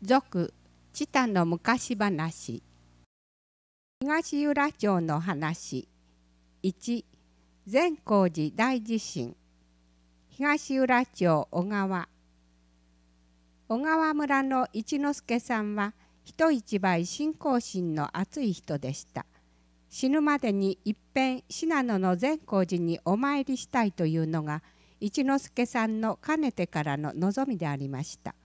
俗知多の昔話東浦町の話1善光寺大地震東浦町小川小川村の一之助さんは人一倍信仰心の熱い人でした死ぬまでに一遍信濃の善光寺にお参りしたいというのが一之助さんのかねてからの望みでありました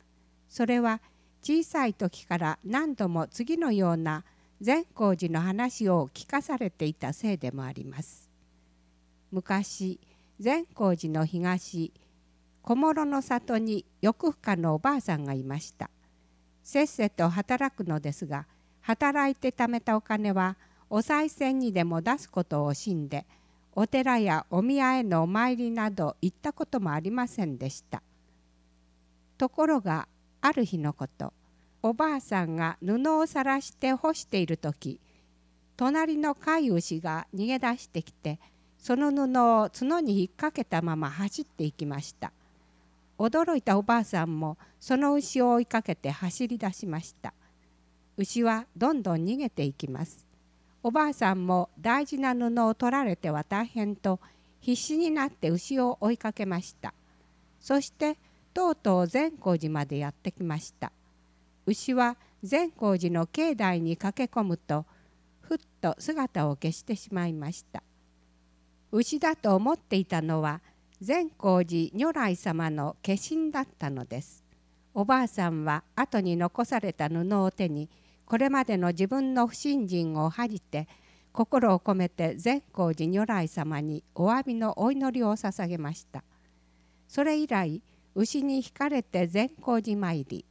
それは小さい時から何度も次のような善光寺の話を聞かされていたせいでもあります昔善光寺の東小諸の里に欲深のおばあさんがいましたせっせと働くのですが働いて貯めたお金はお賽銭にでも出すことを惜しんでお寺やお宮へのお参りなど行ったこともありませんでしたところがある日のことおばあさんが布をさらして干している時隣の飼い牛が逃げ出してきてその布を角に引っ掛けたまま走っていきました驚いたおばあさんもその牛を追いかけて走り出しました牛はどんどん逃げていきますおばあさんも大事な布を取られては大変と必死になって牛を追いかけましたそしてとうとう善光寺までやってきました牛は善光寺の境内に駆け込むとふっと姿を消してしまいました牛だと思っていたのは善光寺如来様の化身だったのですおばあさんは後に残された布を手にこれまでの自分の不信心を恥じて心を込めて善光寺如来様にお詫びのお祈りを捧げましたそれ以来牛に惹かれて善光寺参り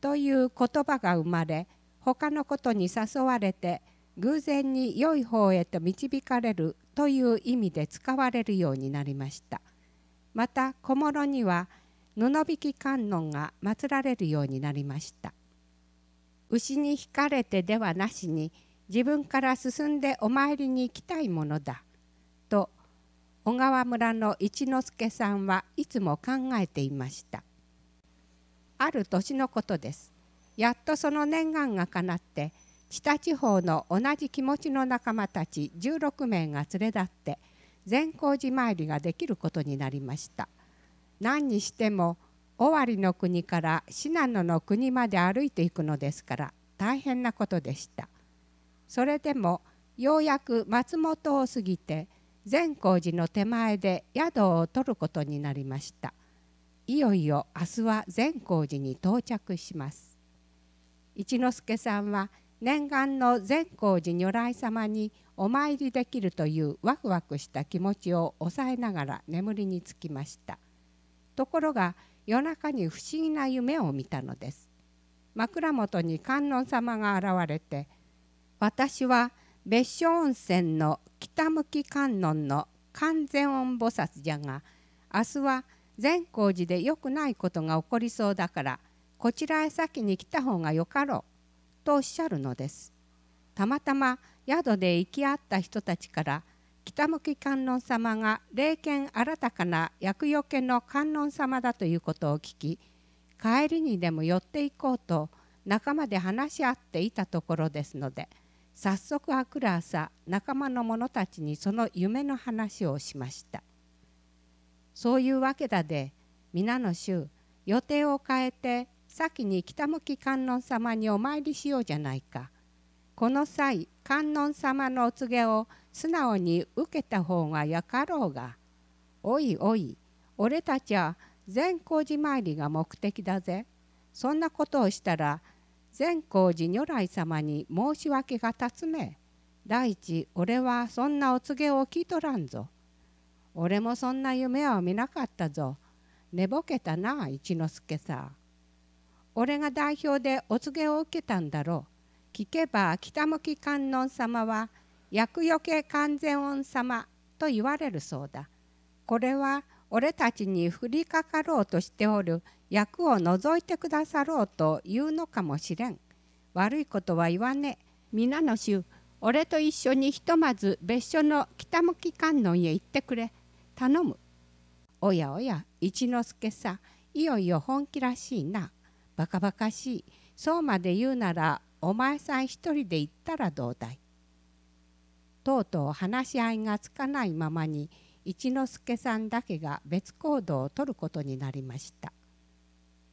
という言葉が生まれ他のことに誘われて偶然に良い方へと導かれるという意味で使われるようになりましたまた小諸には布引き観音が祀られるようになりました牛に惹かれてではなしに自分から進んでお参りに行きたいものだ小川村の一之助さんはいつも考えていましたある年のことですやっとその念願がかなって知多地方の同じ気持ちの仲間たち16名が連れ立って善光寺参りができることになりました何にしても尾張の国から信濃の国まで歩いていくのですから大変なことでしたそれでもようやく松本を過ぎて善光寺の手前で宿を取ることになりましたいよいよ明日は善光寺に到着します一之輔さんは念願の善光寺如来様にお参りできるというワクワクした気持ちを抑えながら眠りにつきましたところが夜中に不思議な夢を見たのです枕元に観音様が現れて「私は別所温泉の北向き観音の完全音菩薩じゃが明日は善光寺で良くないことが起こりそうだからこちらへ先に来た方がよかろうとおっしゃるのですたまたま宿で行き合った人たちから北向き観音様が霊剣新たかな厄除けの観音様だということを聞き帰りにでも寄っていこうと仲間で話し合っていたところですので。早速あくる朝仲間の者たちにその夢の話をしましたそういうわけだで皆の衆予定を変えて先に北向き観音様にお参りしようじゃないかこの際観音様のお告げを素直に受けた方がよかろうがおいおい俺たちは善光寺参りが目的だぜそんなことをしたら善光寺如来様に申し訳が立つめ第一俺はそんなお告げを聞いとらんぞ俺もそんな夢は見なかったぞ寝ぼけたな一之輔さ俺が代表でお告げを受けたんだろう聞けば北向き観音様は厄除け完全音様と言われるそうだこれは俺たちに降りかかろうとしておる役を除いてくださろうと言うのかもしれん悪いことは言わねえ皆の衆俺と一緒にひとまず別所の北向き観音へ行ってくれ頼むおやおや一之助さいよいよ本気らしいなバカバカしいそうまで言うならお前さん一人で行ったらどうだいとうとう話し合いがつかないままに一之助さんだけが別行動をとることになりました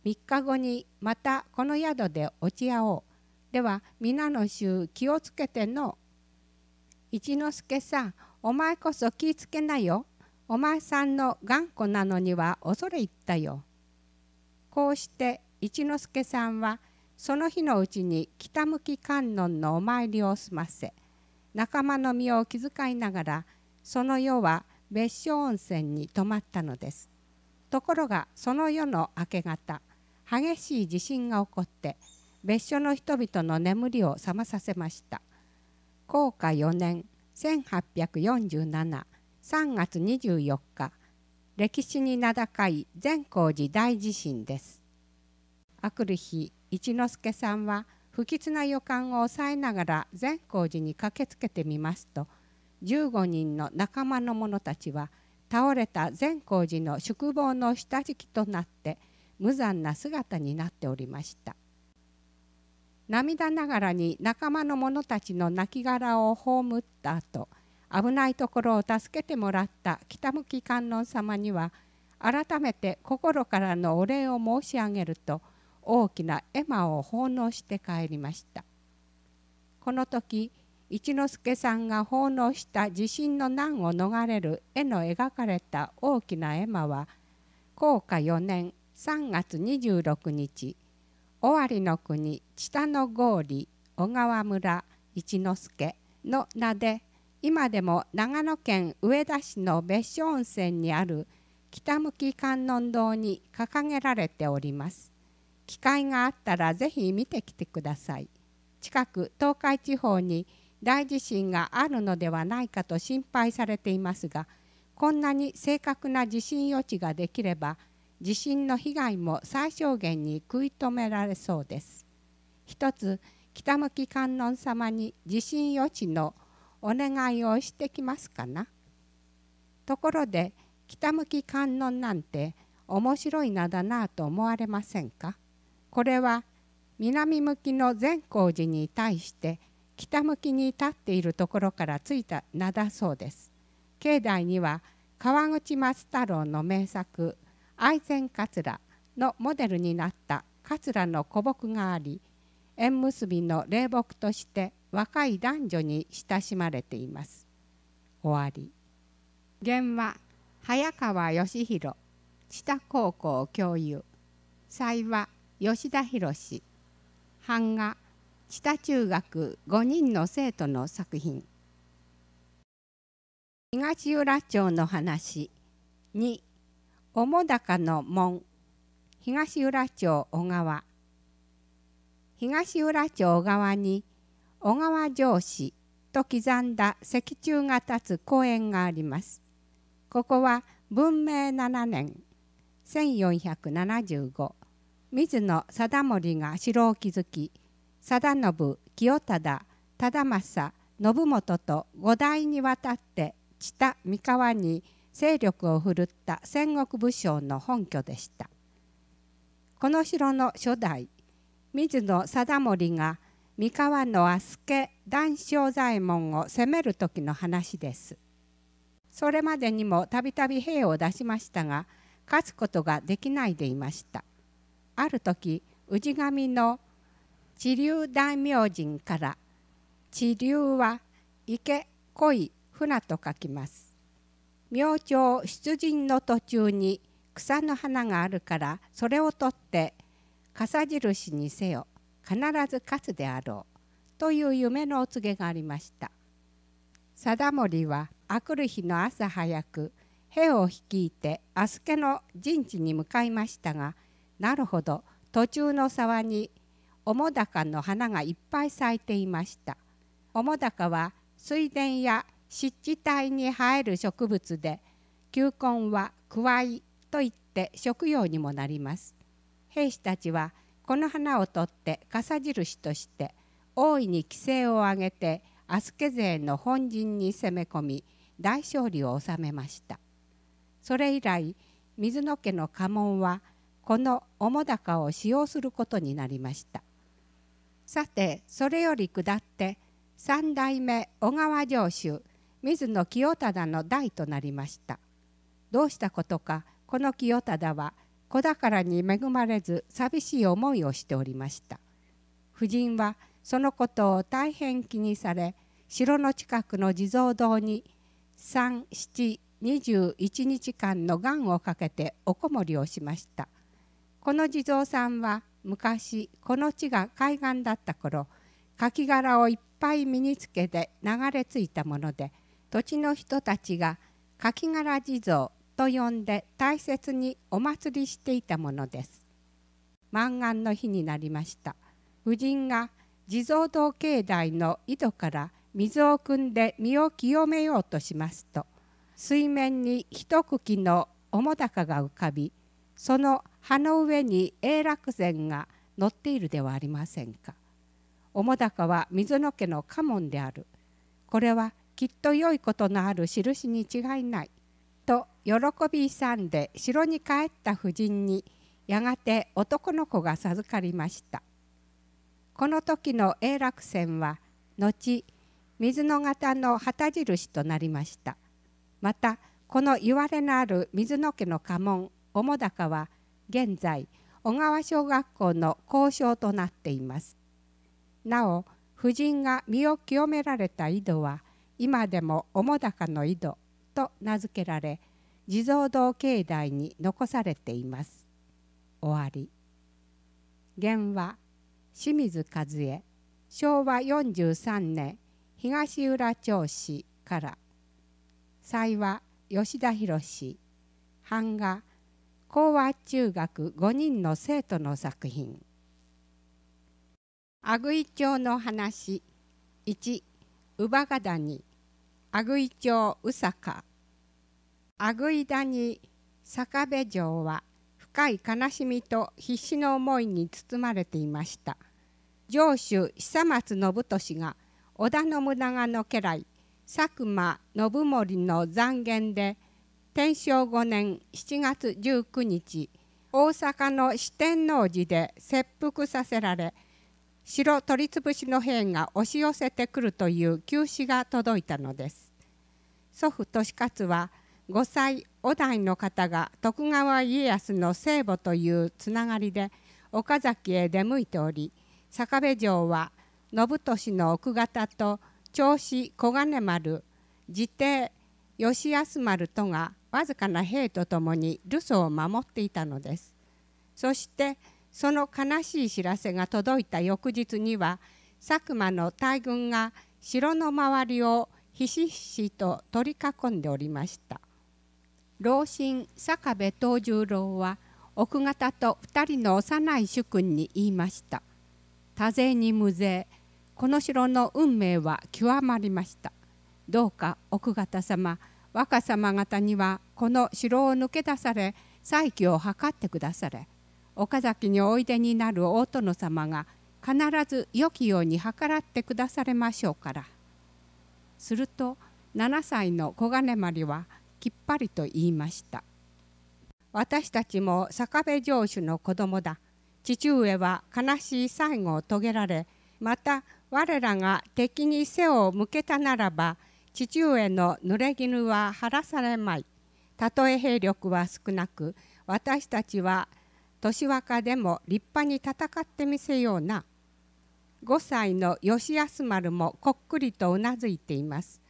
3日後にまたこの宿で落ち合おう。では皆の衆気をつけての。一之助さんお前こそ気ぃつけなよ。お前さんの頑固なのには恐れ入ったよ。こうして一之助さんはその日のうちに北向き観音のお参りを済ませ仲間の身を気遣いながらその夜は別所温泉に泊まったのです。ところがその夜の明け方激しい地震が起こって別所の人々の眠りを覚まさせました高華4年1847 3月24日歴史に名高い善光寺大地震ですあくる日一之助さんは不吉な予感を抑えながら善光寺に駆けつけてみますと15人の仲間の者たちは倒れた善光寺の宿坊の下敷きとなって「無残な姿になっておりました涙ながらに仲間の者たちの亡骸を葬った後危ないところを助けてもらった北向観音様には改めて心からのお礼を申し上げると大きな絵馬を奉納して帰りましたこの時一之輔さんが奉納した地震の難を逃れる絵の描かれた大きな絵馬は「高価4年3月26日尾張の国知多の里小川村一之助の名で今でも長野県上田市の別所温泉にある北向き観音堂に掲げられております機会があったらぜひ見てきてください近く東海地方に大地震があるのではないかと心配されていますがこんなに正確な地震予知ができれば地震の被害も最小限に食い止められそうです。一つ北向き観音様に地震予知のお願いをしてきますかな。ところで北向き観音なんて面白い名だなぁと思われませんかこれは南向きの善光寺に対して北向きに立っているところからついた名だそうです。境内には川口松太郎の名作愛染桂のモデルになった桂の古木があり縁結びの霊木として若い男女に親しまれています終わり現は早川義弘知多高校教諭幸は吉田博版画知多中学5人の生徒の作品東浦町の話2面高の門東浦町小川東浦町小川に小川城市と刻んだ石柱が立つ公園があります。ここは文明7年1475水野貞盛が城を築き貞信清忠忠政信元と五代にわたって知田三河に勢力を振るった戦国武将の本拠でしたこの城の初代水野貞盛が三河の飛鳥談笑左衛門を攻める時の話ですそれまでにもたびたび兵を出しましたが勝つことができないでいましたある時氏神の地流大明神から地流は池濃い船と書きます明朝出陣の途中に草の花があるからそれを取って傘印にせよ必ず勝つであろうという夢のお告げがありました貞森はあくる日の朝早く兵を率いて飛鳥の陣地に向かいましたがなるほど途中の沢に面高の花がいっぱい咲いていました面高は水田や湿地帯に生える植物で球根はくわいといって食用にもなります兵士たちはこの花を取って傘印として大いに規制を上げてアスケ勢の本陣に攻め込み大勝利を収めましたそれ以来水野家の家紋はこの面高を使用することになりましたさてそれより下って三代目小川城主水野清忠の代となりましたどうしたことかこの清忠は子宝に恵まれず寂しい思いをしておりました夫人はそのことを大変気にされ城の近くの地蔵堂に3721日間のがをかけておこもりをしましたこの地蔵さんは昔この地が海岸だった頃カキ殻をいっぱい身につけて流れ着いたもので「土地の人たちが柿殻地蔵と呼んで大切にお祭りしていたものです満願の日になりました夫人が地蔵堂境内の井戸から水を汲んで身を清めようとしますと水面に一茎の面高が浮かびその葉の上に永楽膳が乗っているではありませんか。面高は水の家の家紋である。これはきっと良いことのある印に違いない」と喜び勇んで城に帰った夫人にやがて男の子が授かりましたこの時の永楽船は後水の型の旗印となりましたまたこのいわれのある水の家の家紋澤高は現在小川小学校の校章となっていますなお夫人が身を清められた井戸は今でも澤高の井戸と名付けられ地蔵堂境内に残されています。終わり原は清水和恵昭和43年東浦町市から幸は吉田博版画講和中学5人の生徒の作品阿久井町の話1乳母谷阿久井町宇坂阿久井谷坂部城は深い悲しみと必死の思いに包まれていました城主久松信俊が織田信長の家来佐久間信盛の残言で天正5年7月19日大阪の四天王寺で切腹させられ城取り潰しの兵が押し寄せてくるという急死が届いたのです祖父利勝は五歳お代の方が徳川家康の聖母というつながりで岡崎へ出向いており坂部城は信利の奥方と長子小金丸自邸吉安丸とがわずかな兵とともに留守を守っていたのですそしてその悲しい知らせが届いた翌日には佐久間の大軍が城の周りをひしひしと取り囲んでおりました老臣坂部藤十郎は奥方と2人の幼い主君に言いました「多勢に無勢この城の運命は極まりました」どうか奥方様若様方にはこの城を抜け出され再起を図ってくだされ岡崎においでになる大殿様が必ず良きように計らってくだされましょうから」すると7歳の小金まりはきっぱりと言いました「私たちも坂部城主の子供だ父上は悲しい最後を遂げられまた我らが敵に背を向けたならば父上の濡れ衣は晴らされまいたとえ兵力は少なく私たちは年若でも立派に戦ってみせような5歳の吉安丸もこっくりとうなずいています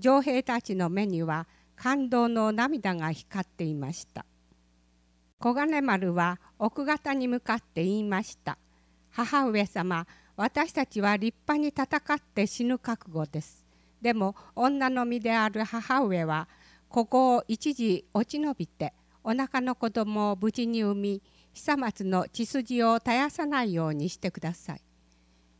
上兵たちの目には感動の涙が光っていました小金丸は奥方に向かって言いました母上様私たちは立派に戦って死ぬ覚悟ですでも女の身である母上はここを一時落ち延びてお腹の子供を無事に産み久松の血筋を絶やさないようにしてください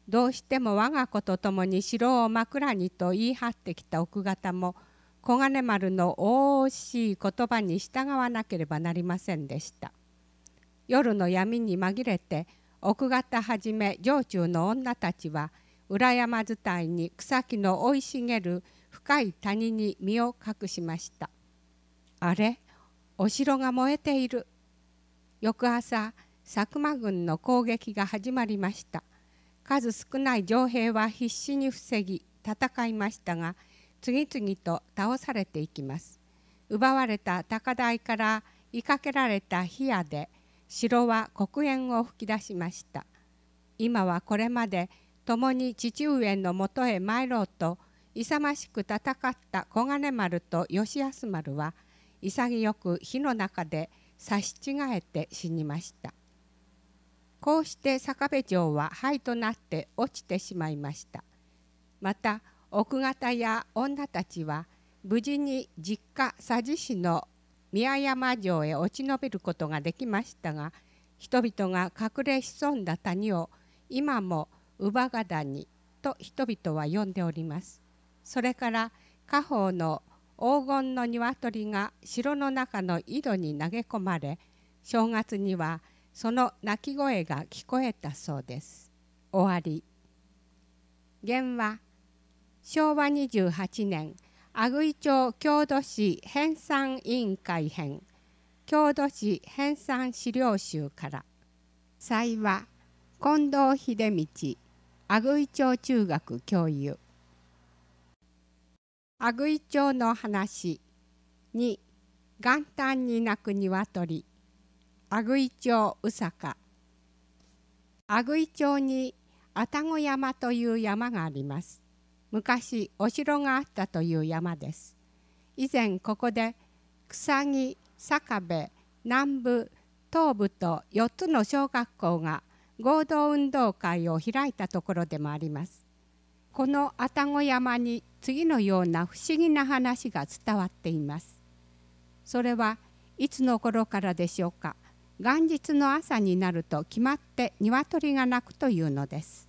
どうしても我が子と共に城を枕にと言い張ってきた奥方も黄金丸の大々しい言葉に従わなければなりませんでした夜の闇に紛れて奥方はじめ城中の女たちは裏山伝いに草木の生い茂る深い谷に身を隠しましたあれお城が燃えている翌朝佐久間軍の攻撃が始まりました数少ない城兵は必死に防ぎ戦いましたが次々と倒されていきます奪われた高台から追いかけられた火矢で城は黒煙を吹き出しました今はこれまで共に父上のもとへ参ろうと勇ましく戦った小金丸と吉安丸は潔く火の中で刺し違えて死にましたこうして坂部城は灰となって落ちてしまいましたまた奥方や女たちは無事に実家佐治市の宮山城へ落ち延びることができましたが人々が隠れ潜んだ谷を今も乳母ヶ谷と人々は呼んでおります。それから家宝の黄金の鶏が城の中の井戸に投げ込まれ正月にはその鳴き声が聞こえたそうです終わり原は昭和28年阿久井町郷土史編纂委員会編郷土史編纂資料集から幸は近藤秀道阿久井町中学教諭阿久井町の話2元旦に鳴く鶏阿久井町宇坂阿久井町に愛宕山という山があります昔お城があったという山です以前ここで草木坂部南部東部と4つの小学校が合同運動会を開いたところでもありますこの愛宕山に次のような不思議な話が伝わっています。それはいつの頃からでしょうか元日の朝になると決まって鶏が鳴くというのです。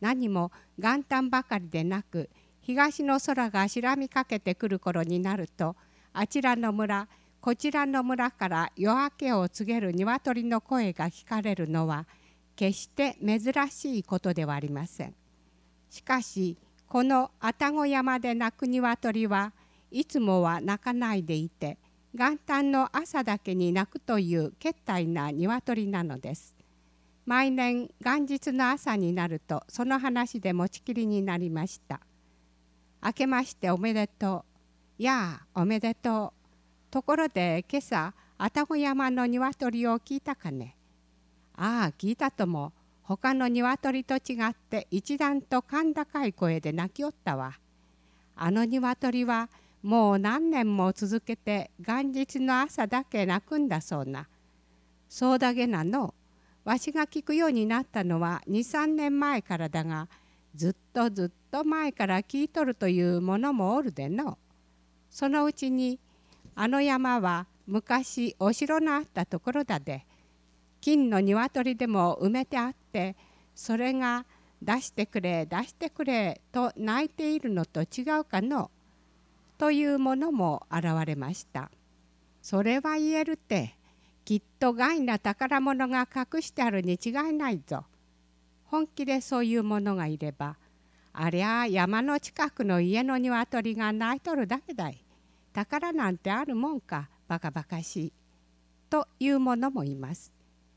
何も元旦ばかりでなく東の空が白みかけてくる頃になるとあちらの村こちらの村から夜明けを告げる鶏の声が聞かれるのは決して珍しいことではありません。しかしこの愛宕山で鳴く鶏はいつもは鳴かないでいて元旦の朝だけに鳴くという決体な鶏なのです毎年元日の朝になるとその話で持ちきりになりました明けましておめでとうやあおめでとうところで今朝愛宕山の鶏を聞いたかねああ聞いたとも他の鶏と違って一段と甲高い声で泣きおったわ。あの鶏はもう何年も続けて元日の朝だけ泣くんだそうな。そうだげなの。わしが聞くようになったのは23年前からだがずっとずっと前から聞いとるというものもおるでのそのうちにあの山は昔お城のあったところだで金の鶏でも埋めてあってそれが出してくれ出してくれと泣いているのと違うかのというものも現れましたそれは言えるてきっと害な宝物が隠してあるに違いないぞ本気でそういうものがいればありゃ山の近くの家の鶏が泣いとるだけだい宝なんてあるもんかバカバカしいというものもいます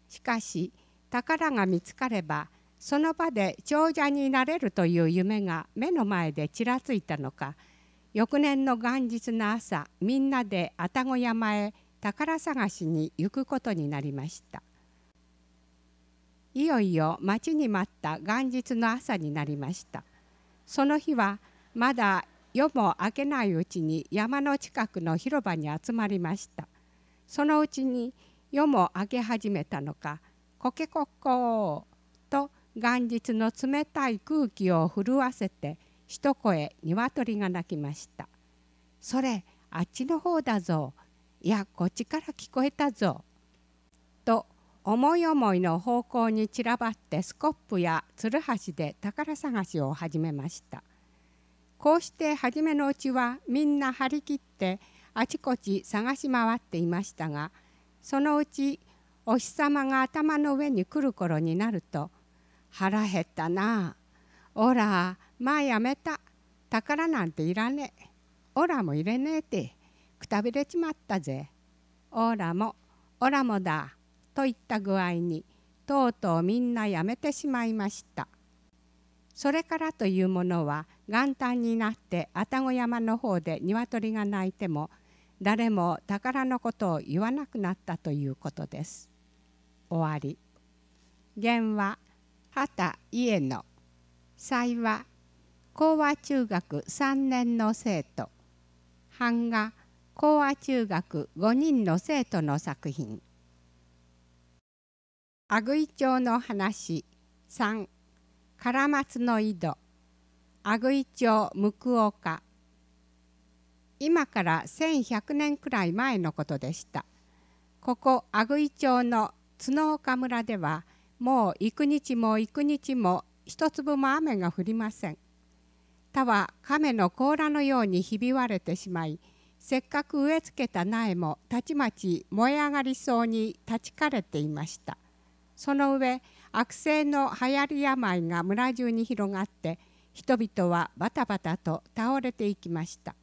しかし宝が見つかればその場で長者になれるという夢が目の前でちらついたのか翌年の元日の朝みんなで愛宕山へ宝探しに行くことになりましたいよいよ待ちに待った元日の朝になりましたその日はまだ夜も明けないうちに山の近くの広場に集まりましたそのうちに夜も明け始めたのかコケコッコーと元日の冷たい空気を震わせて一声鶏が鳴きました。それあっちの方だぞ。いやこっちから聞こえたぞ。と思い思いの方向に散らばってスコップやつるはしで宝探しを始めました。こうして初めのうちはみんな張り切ってあちこち探し回っていましたがそのうちお日様が頭の上に来る頃になると「腹減ったなおらまあやめた宝なんていらねえおらも入れねえてくたびれちまったぜおらもおらもだ」といった具合にとうとうみんなやめてしまいました。それからというものは元旦になって愛宕山の方で鶏が鳴いても誰も宝のことを言わなくなったということです。終わり。弦は畑家の祭は講和中学3年の生徒版画講和中学5人の生徒の作品阿久井町の話3「唐松の井戸」阿久井町向岡今から1100年くらい前のことでしたここ阿久井町の角岡村ではもう幾日も幾日も一粒も雨が降りません田は亀の甲羅のようにひび割れてしまいせっかく植え付けた苗もたちまち燃え上がりそうに立ち枯れていましたその上悪性の流行り病が村中に広がって人々はバタバタと倒れていきました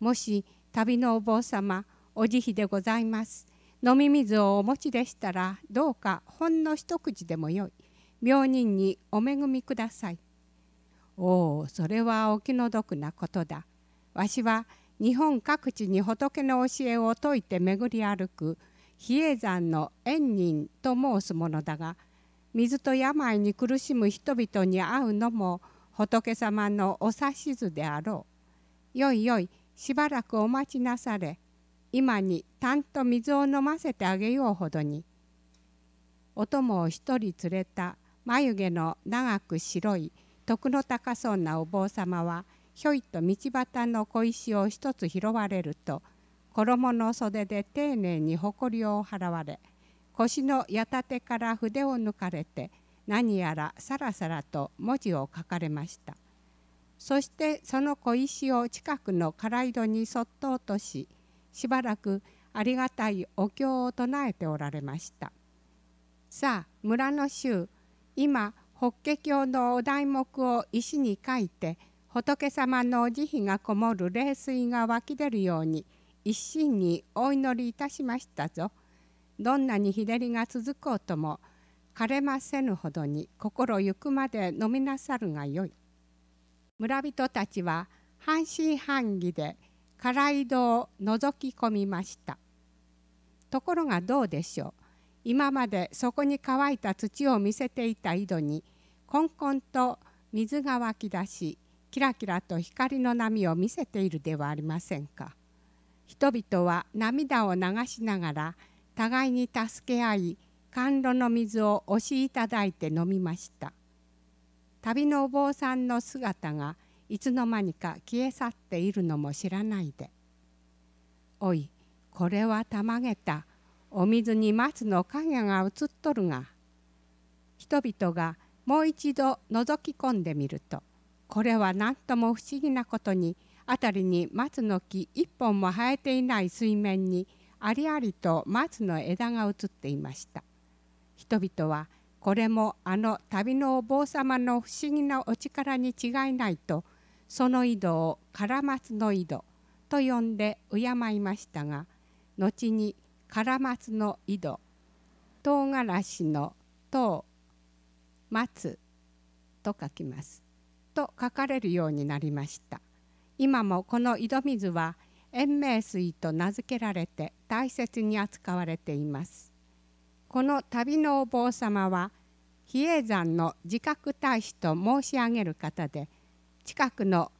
もし旅のお坊様お慈悲でございます飲み水をお持ちでしたらどうかほんの一口でもよい病人にお恵みくださいおおそれはお気の毒なことだわしは日本各地に仏の教えを説いて巡り歩く比叡山の縁人と申すものだが水と病に苦しむ人々に会うのも仏様のお指図であろう。よいよいしばらくお待ちなされ今にたんと水を飲ませてあげようほどに」お供を一人連れた眉毛の長く白い徳の高そうなお坊様はひょいと道端の小石を一つ拾われると衣の袖で丁寧に誇りを払われ腰の矢立から筆を抜かれて何やらさらさらと文字を書かれました。そしてその小石を近くの空井戸にそっと落とししばらくありがたいお経を唱えておられましたさあ村の衆今法華経のお題目を石に書いて仏様の慈悲がこもる霊水が湧き出るように一心にお祈りいたしましたぞどんなに日照りが続こうとも枯れませぬほどに心ゆくまで飲みなさるがよい。村人たちは半信半疑で辛い戸を覗き込みましたところがどうでしょう今までそこに乾いた土を見せていた井戸にこんこんと水が湧き出しキラキラと光の波を見せているではありませんか人々は涙を流しながら互いに助け合い甘露の水を押しいただいて飲みました旅のお坊さんの姿がいつの間にか消え去っているのも知らないで「おいこれはたまげたお水に松の影が映っとるが」人々がもう一度覗き込んでみるとこれは何とも不思議なことに辺りに松の木一本も生えていない水面にありありと松の枝が映っていました人々はこれもあの旅のお坊様の不思議なお力に違いないとその井戸を唐松の井戸と呼んで敬いましたが後に唐松の井戸唐辛子の唐松と書きますと書かれるようになりました今もこの井戸水は延命水と名付けられて大切に扱われていますこの旅のお坊様は比叡山の自覚大使と申し上げる方で近くの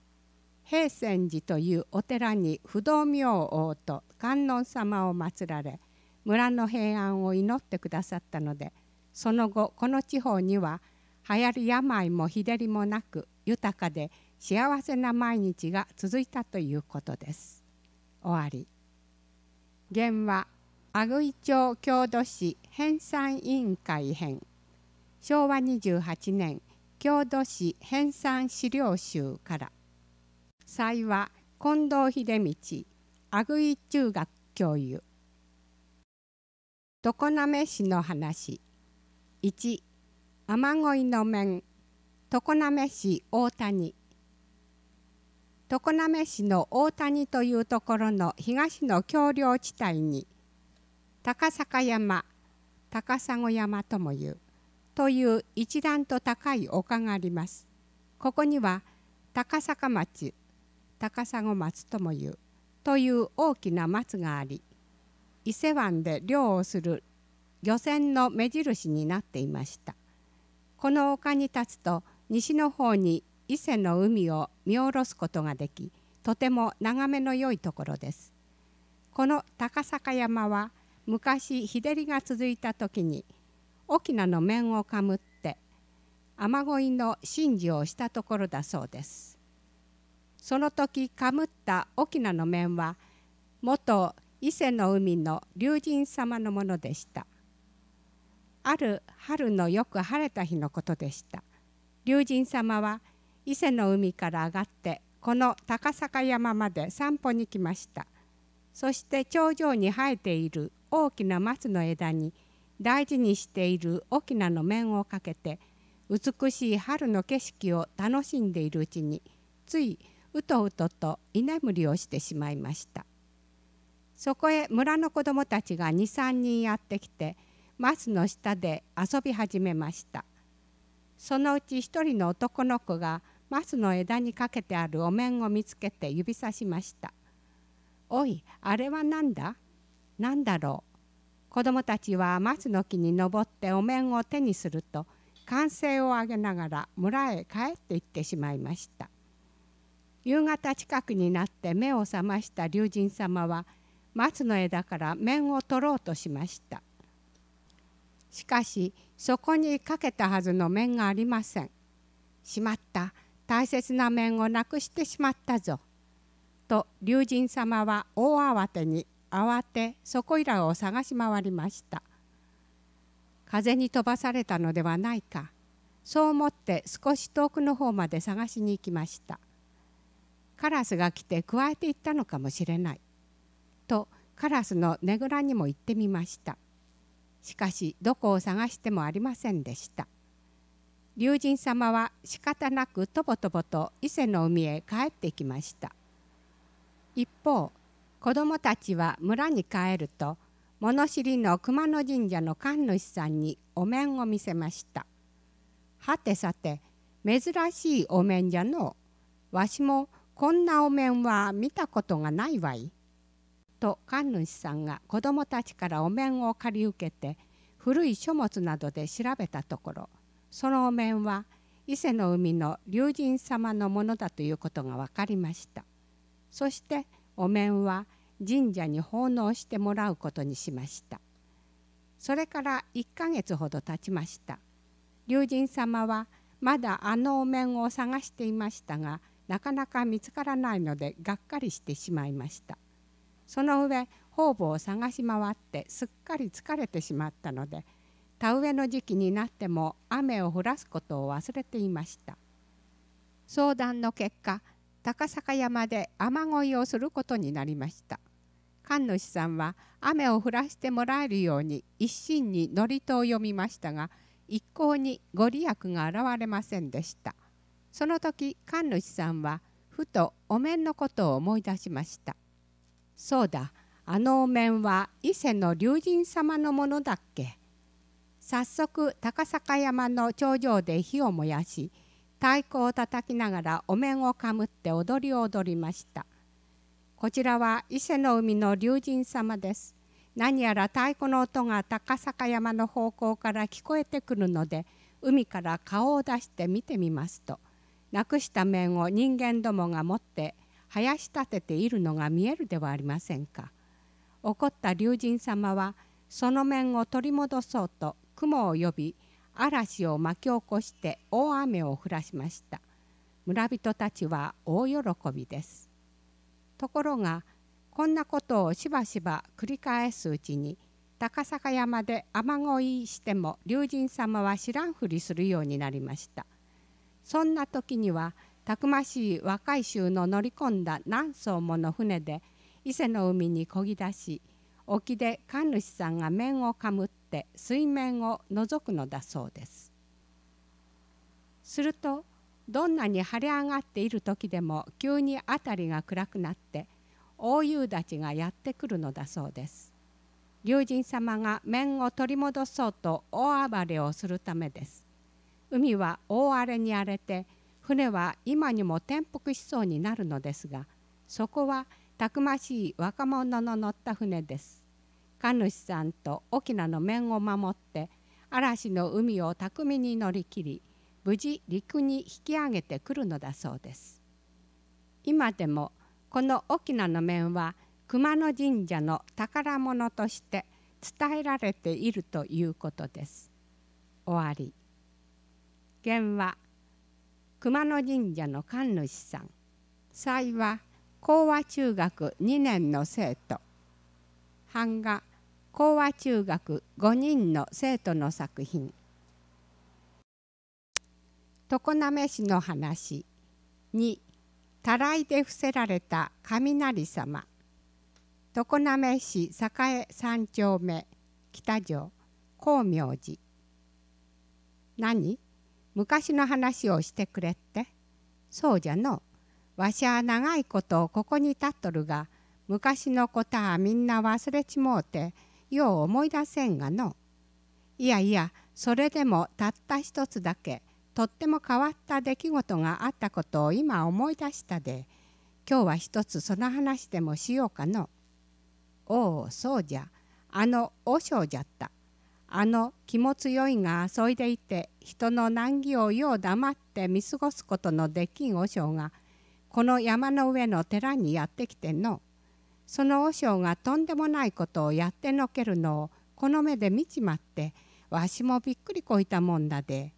平泉寺というお寺に不動明王と観音様を祀られ村の平安を祈ってくださったのでその後この地方には流行り病も日照りもなく豊かで幸せな毎日が続いたということです。終わり現は阿久井町郷土市編纂委員会編昭和28年郷土史編纂資料集から幸は近藤秀道阿久井中学教諭常滑市の話1雨乞いの面常滑市大谷常滑市の大谷というところの東の丘陵地帯に高坂山高砂山ともいうという一段と高い丘がありますここには高坂町高砂松ともいうという大きな松があり伊勢湾で漁をする漁船の目印になっていましたこの丘に立つと西の方に伊勢の海を見下ろすことができとても眺めの良いところですこの高坂山は昔日照りが続いた時に沖縄の面をかむって雨乞いの神事をしたところだそうですその時かむった沖縄の面は元伊勢の海の龍神様のものでしたある春のよく晴れた日のことでした龍神様は伊勢の海から上がってこの高坂山まで散歩に来ましたそして頂上に生えている大きな松の枝に「大事にしている沖縄の面をかけて美しい春の景色を楽しんでいるうちについうとうとと居眠りをしてしまいましたそこへ村の子どもたちが23人やってきてマの下で遊び始めましたそのうち一人の男の子がマの枝にかけてあるお面を見つけて指さしました「おいあれは何だ何だろう子どもたちは松の木に登ってお面を手にすると歓声を上げながら村へ帰って行ってしまいました夕方近くになって目を覚ました龍神様は松の枝から面を取ろうとしましたしかしそこにかけたはずの面がありませんしまった大切な面をなくしてしまったぞと龍神様は大慌てに慌てそこいらを探し回りました風に飛ばされたのではないかそう思って少し遠くの方まで探しに行きましたカラスが来てくわえていったのかもしれないとカラスのねぐらにも行ってみましたしかしどこを探してもありませんでした龍神様は仕方なくとぼとぼと伊勢の海へ帰ってきました一方子供たちは村に帰ると物知りの熊野神社の神主さんにお面を見せましたはてさて珍しいお面じゃのわしもこんなお面は見たことがないわい」と神主さんが子どもたちからお面を借り受けて古い書物などで調べたところそのお面は伊勢の海の龍神様のものだということが分かりましたそしてお面は神社に奉納してもらうことにしましたそれから1ヶ月ほど経ちました龍神様はまだあのお面を探していましたがなかなか見つからないのでがっかりしてしまいましたその上方々を探し回ってすっかり疲れてしまったので田植えの時期になっても雨を降らすことを忘れていました相談の結果高坂山で雨乞いをすることになりました神主さんは雨を降らしてもらえるように一心に祝詞を読みましたが一向にご利益が現れませんでしたその時神主さんはふとお面のことを思い出しましたそうだあのお面は伊勢の龍神様のものだっけ早速高坂山の頂上で火を燃やし太鼓を叩きながらお面をかむって踊りを踊りましたこちらは伊勢の海の龍神様です何やら太鼓の音が高坂山の方向から聞こえてくるので海から顔を出して見てみますとなくした面を人間どもが持って生やし立てているのが見えるではありませんか怒った龍神様はその面を取り戻そうと雲を呼び嵐を巻き起こして大雨を降らしました村人たちは大喜びですところがこんなことをしばしば繰り返すうちに高坂山で雨乞いしても龍神様は知らんふりするようになりましたそんな時にはたくましい若い衆の乗り込んだ何艘もの船で伊勢の海にこぎ出し沖で神主さんが面をかむって水面を覗くのだそうですするとどんなに腫れ上がっている時でも急に辺りが暗くなって大夕立ちがやってくるのだそうです龍神様が面を取り戻そうと大暴れをするためです海は大荒れに荒れて船は今にも転覆しそうになるのですがそこはたくましい若者の乗った船です神主さんと沖縄の面を守って嵐の海を巧みに乗り切り無事陸に引き上げてくるのだそうです今でもこの沖縄の面は熊野神社の宝物として伝えられているということです終わり現は熊野神社の神主さん祭は講和中学2年の生徒版画講和中学5人の生徒の作品「常滑市の話」2「たらいで伏せられた雷様」常滑市栄三丁目北城光明寺何昔の話をしてくれってそうじゃのわしは長いことここに立っとるが昔のことはみんな忘れちもうてよう思い出せんがのいやいやそれでもたった一つだけとっても変わった出来事があったことを今思い出したで今日は一つその話でもしようかの。おおそうじゃあの和尚じゃったあの気持ちよいがそいでいて人の難儀をよう黙って見過ごすことのできん和尚がこの山の上の寺にやってきての。その和尚がとんでもないことをやってのけるのをこの目で見ちまってわしもびっくりこいたもんだで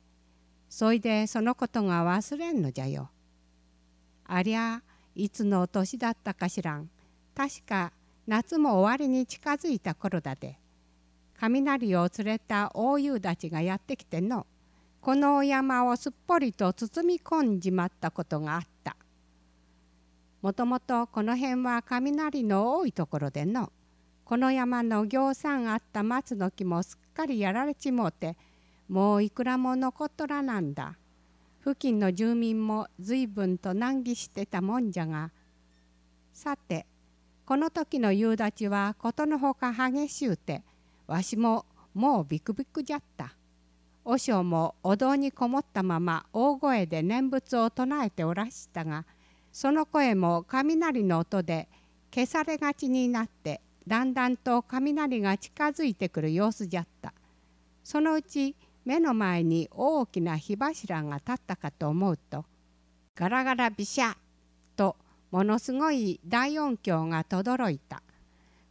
そいでそのことが忘れんのじゃよ。ありゃいつの年だったかしらん確か夏も終わりに近づいた頃だで雷を連れた大夕たちがやってきてのこのお山をすっぽりと包み込んじまったことがあった。もともとこの辺は雷の多いところでのこの山のぎょうさんあった松の木もすっかりやられちもうてもういくらも残っとらなんだ付近の住民も随分と難儀してたもんじゃがさてこの時の夕立はことのほか激しゅうてわしももうビクビクじゃった和尚もお堂にこもったまま大声で念仏を唱えておらしたが「その声も雷の音で消されがちになってだんだんと雷が近づいてくる様子じゃったそのうち目の前に大きな火柱が立ったかと思うとガラガラビシャとものすごい大音響がとどろいた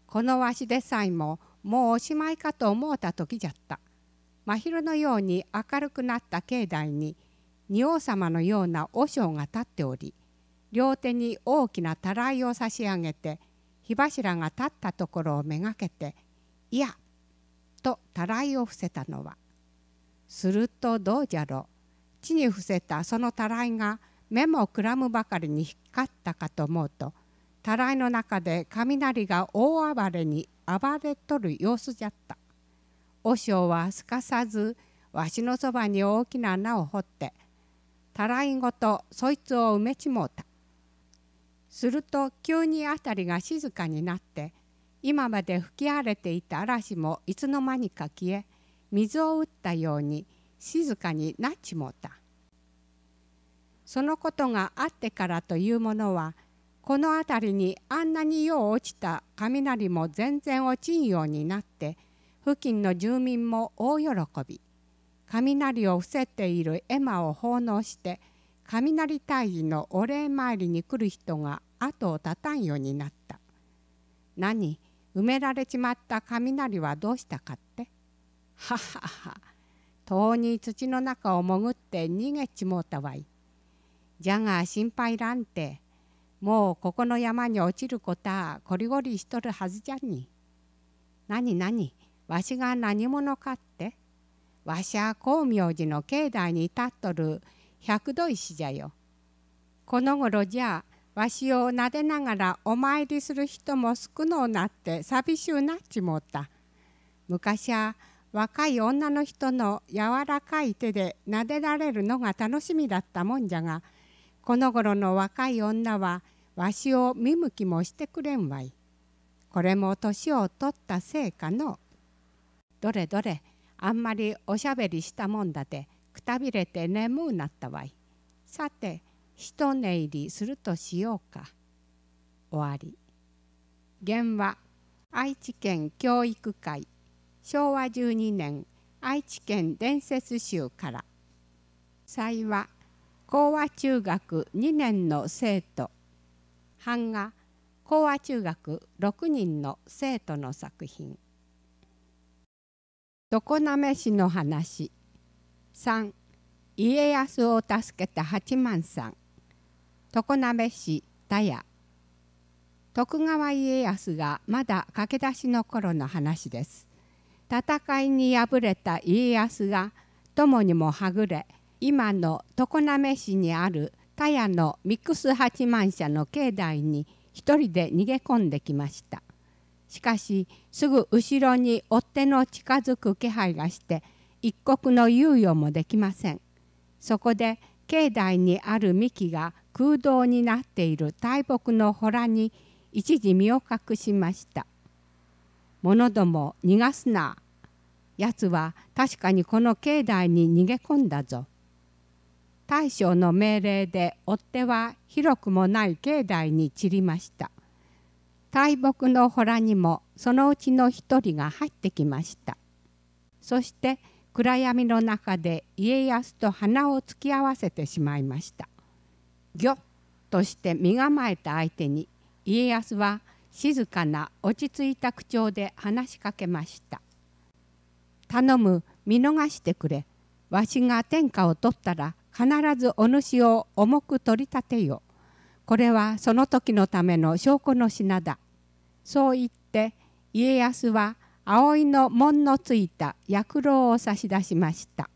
このわしでさえももうおしまいかと思うた時じゃった真昼のように明るくなった境内に仁王様のような和尚が立っており両手に大きなたらいを差し上げて火柱が立ったところをめがけて「いや!」とたらいを伏せたのはするとどうじゃろ地に伏せたそのたらいが目もくらむばかりに光ったかと思うとたらいの中で雷が大暴れに暴れとる様子じゃった。和尚はすかさずわしのそばに大きな穴を掘ってたらいごとそいつを埋めちもうた。すると急に辺りが静かになって今まで吹き荒れていた嵐もいつの間にか消え水を打ったように静かになっちもたそのことがあってからというものはこの辺りにあんなによう落ちた雷も全然落ちんようになって付近の住民も大喜び雷を伏せている絵馬を奉納して雷退治のお礼参りに来る人が後を絶たんようになった。何埋められちまった雷はどうしたかってははは遠に土の中を潜って逃げちもうたわい。じゃが心配らんてもうここの山に落ちることはこりごりしとるはずじゃに。何何わしが何者かってわしは光明寺の境内に立っとる百度石じゃよ。この頃じゃわしをなでながらお参りする人も少のうなって寂しゅうなっちもった。昔は若い女の人の柔らかい手でなでられるのが楽しみだったもんじゃがこの頃の若い女はわしを見向きもしてくれんわい。これも年を取ったせいかの。どれどれあんまりおしゃべりしたもんだてたびれて眠うなったわいさて一寝入りするとしようか終わり現は愛知県教育会昭和12年愛知県伝説集から幸は講和中学2年の生徒版画講和中学6人の生徒の作品常滑市の話3家康を助けた八幡さん常滑市田屋徳川家康がまだ駆け出しの頃の話です戦いに敗れた家康が友にもはぐれ今の常滑市にある田屋のミックス八幡社の境内に一人で逃げ込んできましたしかしすぐ後ろに追っ手の近づく気配がして一刻の猶予もできませんそこで境内にある幹が空洞になっている大木の洞に一時身を隠しました者ども逃がすな奴は確かにこの境内に逃げ込んだぞ大将の命令で追手は広くもない境内に散りました大木の洞にもそのうちの一人が入ってきましたそして暗闇の中で家康と鼻を突き合わせてしまいました魚として身構えた相手に家康は静かな落ち着いた口調で話しかけました頼む見逃してくれわしが天下を取ったら必ずお主を重く取り立てよこれはその時のための証拠の品だそう言って家康は葵の紋のついた薬郎を差し出しました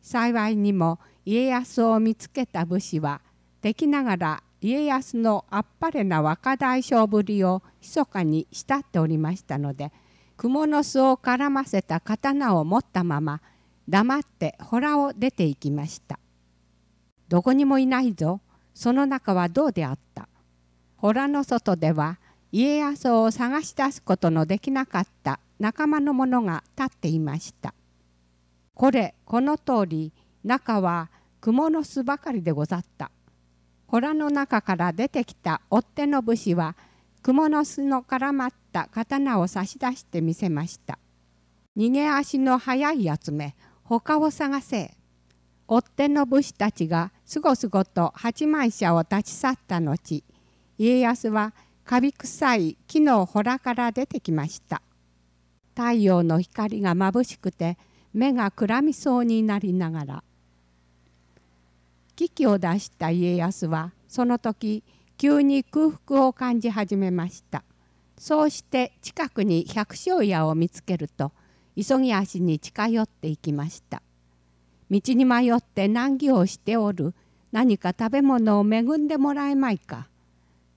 幸いにも家康を見つけた武士は敵ながら家康のあっぱれな若大将ぶりを密かに慕っておりましたので蜘蛛の巣を絡ませた刀を持ったまま黙って洞を出ていきましたどこにもいないぞその中はどうであった洞の外では家康を探し出すことのできなかった仲間の者が立っていましたこれこの通り中は蜘蛛の巣ばかりでござった洞の中から出てきた追手の武士は蜘蛛の巣の絡まった刀を差し出してみせました逃げ足の速い集め他を探せ追手の武士たちがすごすごと八枚車を立ち去った後家康はカビ臭い木の洞から出てきました太陽の光がまぶしくて目がくらみそうになりながら危機を出した家康はその時急に空腹を感じ始めましたそうして近くに百姓屋を見つけると急ぎ足に近寄っていきました道に迷って難儀をしておる何か食べ物を恵んでもらえまいか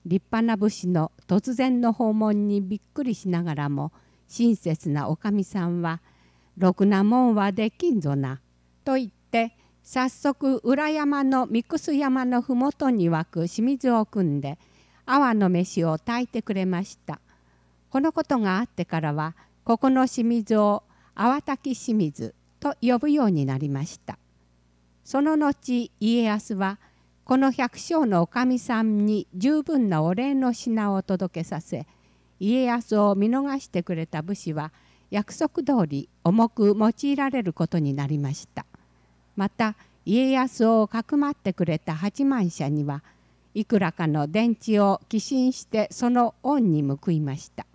立派な武士の突然の訪問にびっくりしながらも親切なおかみさんは「ろくなもんはできんぞな」と言って早速裏山の三楠山の麓に湧く清水を汲んで阿波の飯を炊いてくれましたこのことがあってからはここの清水を淡滝清水と呼ぶようになりましたその後家康はこの百姓のおかみさんに十分なお礼の品を届けさせ家康を見逃してくれた武士は約束通り重く用いられることになりましたまた家康をかくまってくれた八幡社にはいくらかの電池を寄進してその恩に報いました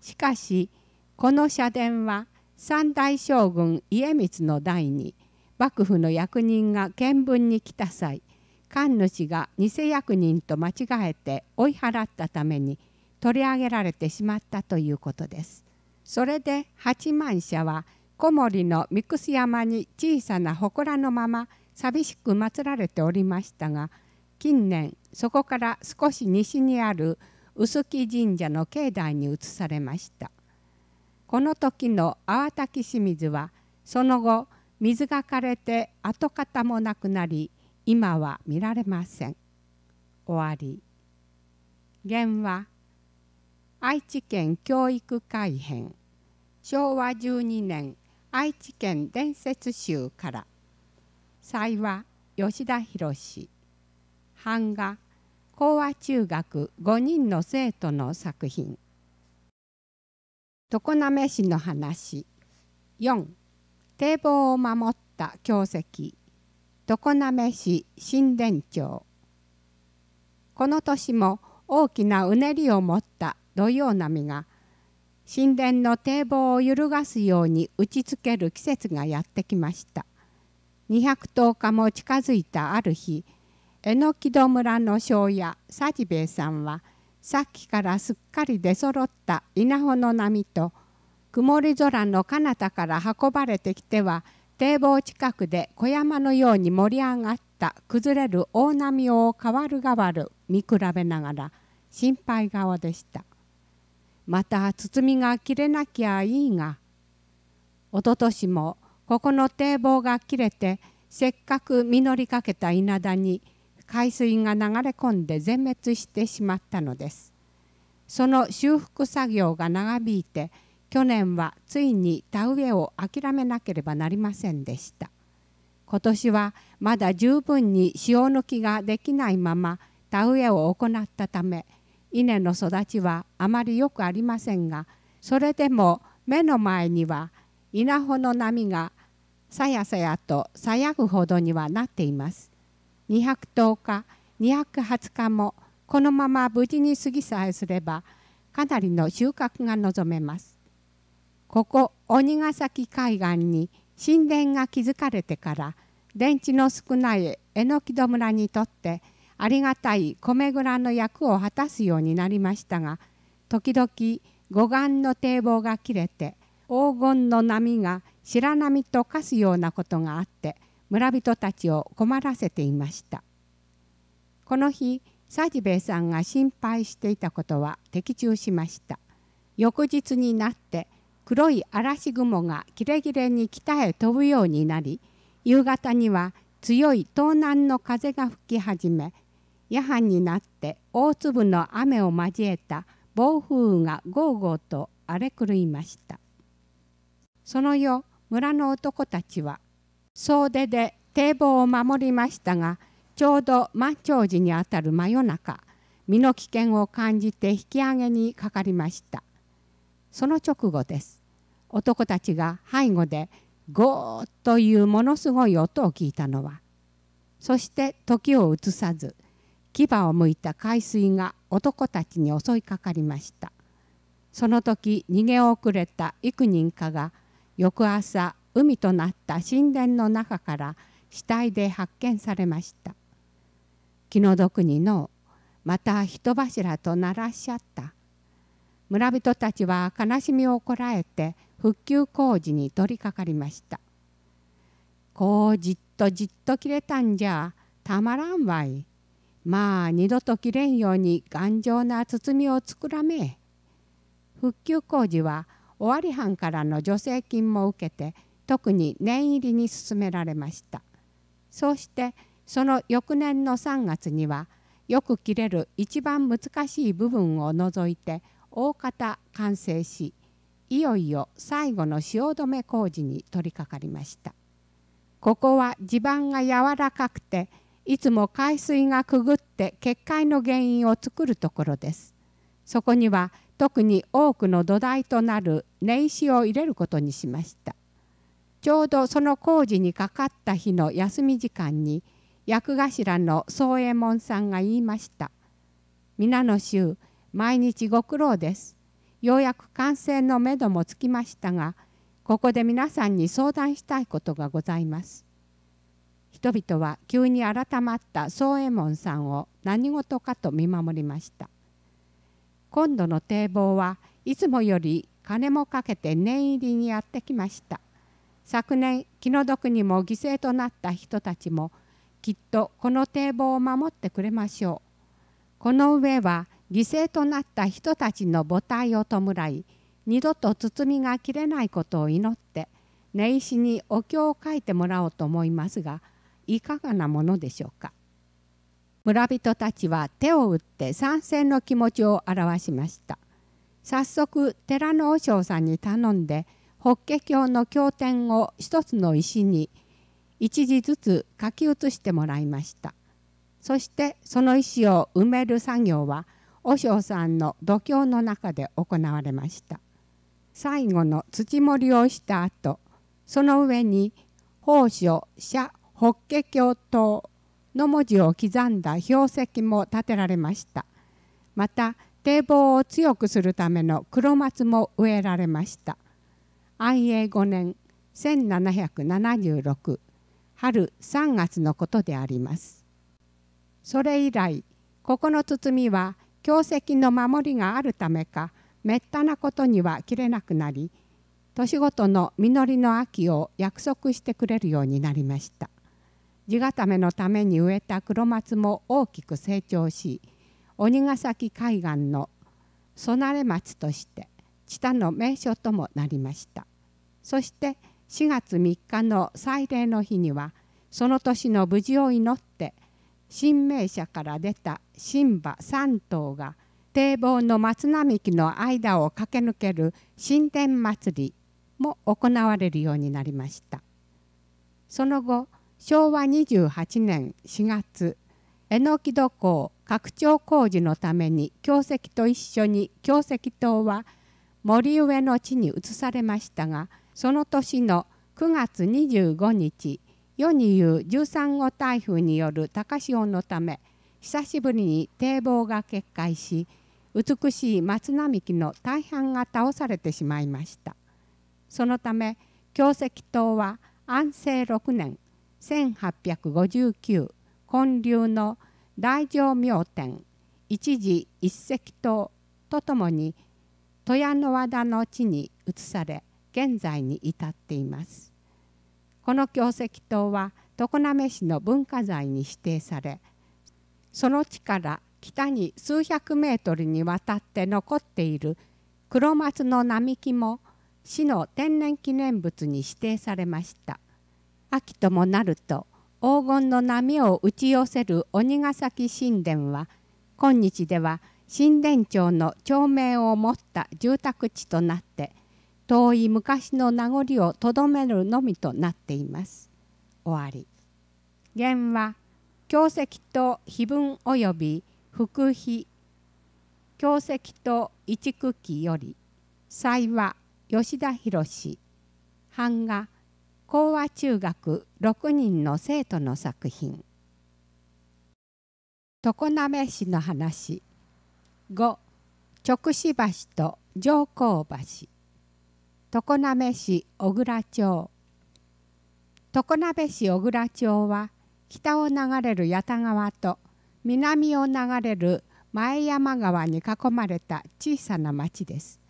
しかしこの社殿は三大将軍家光の代に幕府の役人が見聞に来た際神主が偽役人と間違えて追い払ったために取り上げられてしまったということです。それで八幡社は小森の三楠山に小さな祠のまま寂しく祀られておりましたが近年そこから少し西にある臼杵神社の境内に移されましたこの時の淡滝清水はその後水が枯れて跡形もなくなり今は見られません。終わり。原は愛知県教育改編昭和12年愛知県伝説集から祭は吉田博版画講和中学5人の生徒の作品常滑市の話4堤防を守った教石常滑市新田町この年も大きなうねりを持った土曜波が神殿の堤防を揺るがすように打ちつける季節がやってきました210日も近づいたある日榎木戸村の庄屋佐治兵衛さんはさっきからすっかり出揃った稲穂の波と曇り空の彼方から運ばれてきては堤防近くで小山のように盛り上がった崩れる大波を変わる変わる見比べながら心配顔でしたまた包みが切れなきゃいいがおととしもここの堤防が切れてせっかく実りかけた稲田に海水が流れ込んで全滅してしまったのですその修復作業が長引いて去年はついに田植えを諦めなければなりませんでした今年はまだ十分に塩抜きができないまま田植えを行ったため稲の育ちはあまりよくありませんがそれでも目の前には稲穂の波がさやさやとさやぐほどにはなっています210日220日もこのまま無事に過ぎさえすればかなりの収穫が望めますここ鬼ヶ崎海岸に神殿が築かれてから電池の少ない榎き戸村にとってありがたい米蔵の役を果たすようになりましたが時々護岸の堤防が切れて黄金の波が白波と化すようなことがあって村人たちを困らせていましたこの日佐治兵衛さんが心配していたことは的中しました翌日になって黒い嵐雲がキレキレに北へ飛ぶようになり夕方には強い東南の風が吹き始め夜半になって大粒の雨を交えた暴風雨がゴーゴーと荒れ狂いましたその夜村の男たちは総出で堤防を守りましたがちょうど満潮時にあたる真夜中身の危険を感じて引き上げにかかりましたその直後です男たちが背後でゴーというものすごい音を聞いたのはそして時を移さず牙をむいた海水が男たちに襲いかかりましたその時逃げ遅れた幾人かが翌朝海となった神殿の中から死体で発見されました気の毒にのまた人柱とならしちゃった村人たちは悲しみをこらえて復旧工事に取り掛かりましたこうじっとじっと切れたんじゃたまらんわいまあ二度と切れんように頑丈な包みを作らめえ復旧工事は尾張藩からの助成金も受けて特に念入りに進められましたそうしてその翌年の3月にはよく切れる一番難しい部分を除いて大方完成しいよいよ最後の止め工事に取り掛かりましたここは地盤が柔らかくていつも海水がくぐって決壊の原因を作るところですそこには特に多くの土台となる根石を入れることにしましたちょうどその工事にかかった日の休み時間に役頭の宗右衛門さんが言いました皆の衆毎日ご苦労です。ようやく完成のめどもつきましたが、ここで皆さんに相談したいことがございます。人々は急に改まった宗右衛門さんを何事かと見守りました。今度の堤防はいつもより金もかけて念入りにやってきました。昨年気の毒にも犠牲となった人たちもきっとこの堤防を守ってくれましょう。この上は犠牲となった人たちの母体を弔い二度と包みが切れないことを祈って根石にお経を書いてもらおうと思いますがいかがなものでしょうか村人たちは手を打って賛成の気持ちを表しました早速寺の和尚さんに頼んで法華経の経典を一つの石に一字ずつ書き写してもらいましたそしてその石を埋める作業は「和尚さんの度胸の中で行われました最後の土盛りをした後その上に宝書社法華経等の文字を刻んだ標石も建てられましたまた堤防を強くするための黒松も植えられました安永5年1776春3月のことでありますそれ以来ここの包みは強石の守りがあるためかめったなことには切れなくなり年ごとの実りの秋を約束してくれるようになりました地固めのために植えた黒松も大きく成長し鬼ヶ崎海岸の備え松として知多の名所ともなりましたそして4月3日の祭礼の日にはその年の無事を祈って神明社から出た新馬3頭が堤防の松並木の間を駆け抜ける神殿祭りも行われるようになりましたその後昭和28年4月えのき土港拡張工事のために京石と一緒に京石島は森上の地に移されましたがその年の9月25日世に言う13号台風による高潮のため久しぶりに堤防が決壊し美しい松並木の大半が倒されてしまいましたそのため京石島は安政6年1859建立の大乗明天一時一石島とともに富山の和田の地に移され現在に至っていますこの京石塔は常滑市の文化財に指定されその地から北に数百メートルにわたって残っている黒松の並木も市の天然記念物に指定されました秋ともなると黄金の波を打ち寄せる鬼ヶ崎神殿は今日では神殿町の町名を持った住宅地となって遠い昔の名残をとどめるのみとなっています。終わり。原は教石と碑文及び福碑教石と一区記より祭は吉田博版画講和中学6人の生徒の作品常滑市の話5直子橋と上皇橋常滑市小倉町常滑市小倉町は北を流れる八田川と南を流れる前山川に囲まれた小さな町です。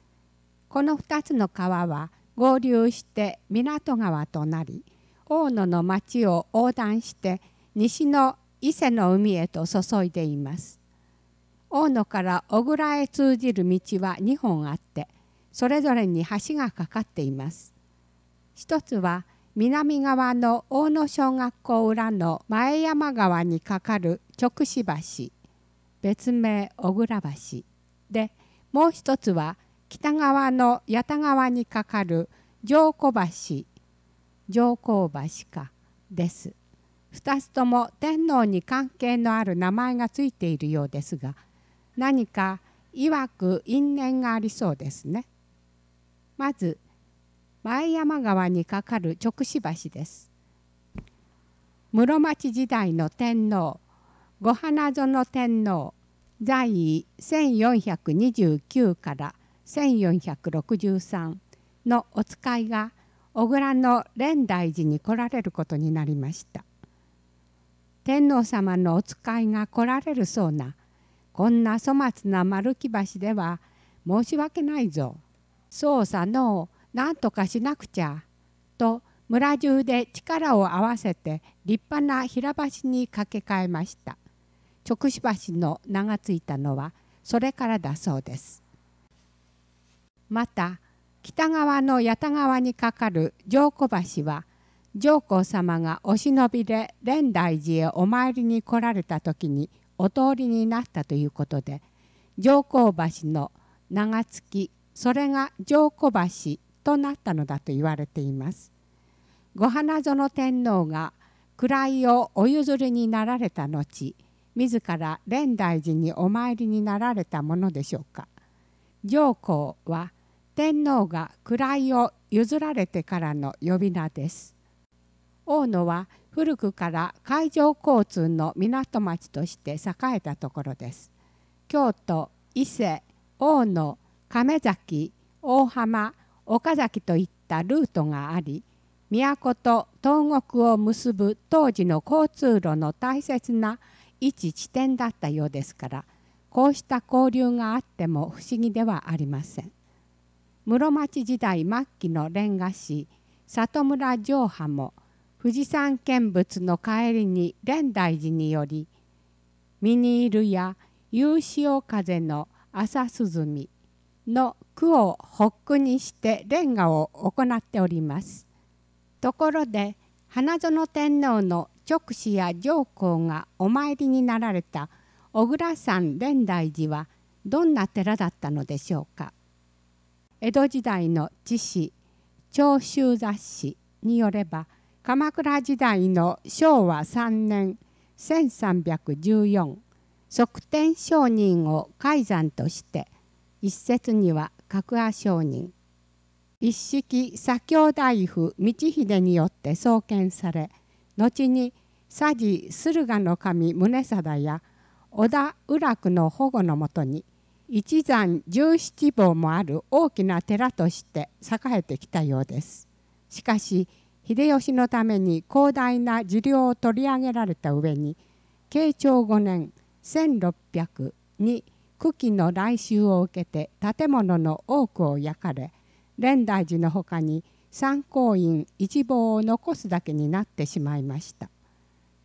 この2つの川は合流して港川となり大野の町を横断して西の伊勢の海へと注いでいます。大野から小倉へ通じる道は2本あってそれぞれに橋がかかっています一つは南側の大野小学校裏の前山川に架かる直子橋別名小倉橋でもう一つは北側の八田川に架かる上古橋上皇橋かです2つとも天皇に関係のある名前がついているようですが何かいわく因縁がありそうですねまず前山川に架かる直子橋です室町時代の天皇御花園天皇在位1429から1463のお使いが小倉の蓮台寺に来られることになりました天皇様のお使いが来られるそうなこんな粗末な丸木橋では申し訳ないぞ捜査の何とかしなくちゃと村中で力を合わせて立派な平橋に架け替えました直し橋の名がついたのはそれからだそうですまた北側の八田川に架かる上古橋は上皇様がお忍びで蓮大寺へお参りに来られた時にお通りになったということで上皇橋の長月それが上古橋となったのだと言われています御花園天皇が位をお譲りになられた後自ら蓮大寺にお参りになられたものでしょうか上皇は天皇が位を譲られてからの呼び名です大野は古くから海上交通の港町として栄えたところです京都伊勢大野亀崎大浜岡崎といったルートがあり都と東国を結ぶ当時の交通路の大切な位置地点だったようですからこうした交流があっても不思議ではありません。室町時代末期のレンガ師里村城派も富士山見物の帰りに蓮台寺によりミニールや夕潮風の朝涼みの句をホッにしてレンガを行っております。ところで花園天皇の直使や上皇がお参りになられた小倉山蓮台寺はどんな寺だったのでしょうか江戸時代の知史長州雑誌によれば鎌倉時代の昭和3年1314側天上人を改ざんとして一節には格阿商人一式左京大夫道秀によって創建され後に佐治駿河の神宗貞や織田浦楽の保護のもとに一山十七坊もある大きな寺として栄えてきたようです。しかし秀吉のために広大な寺領を取り上げられた上に慶長5年1602久喜の来襲を受けて建物の多くを焼かれ蓮台寺のほかに三光院一望を残すだけになってしまいました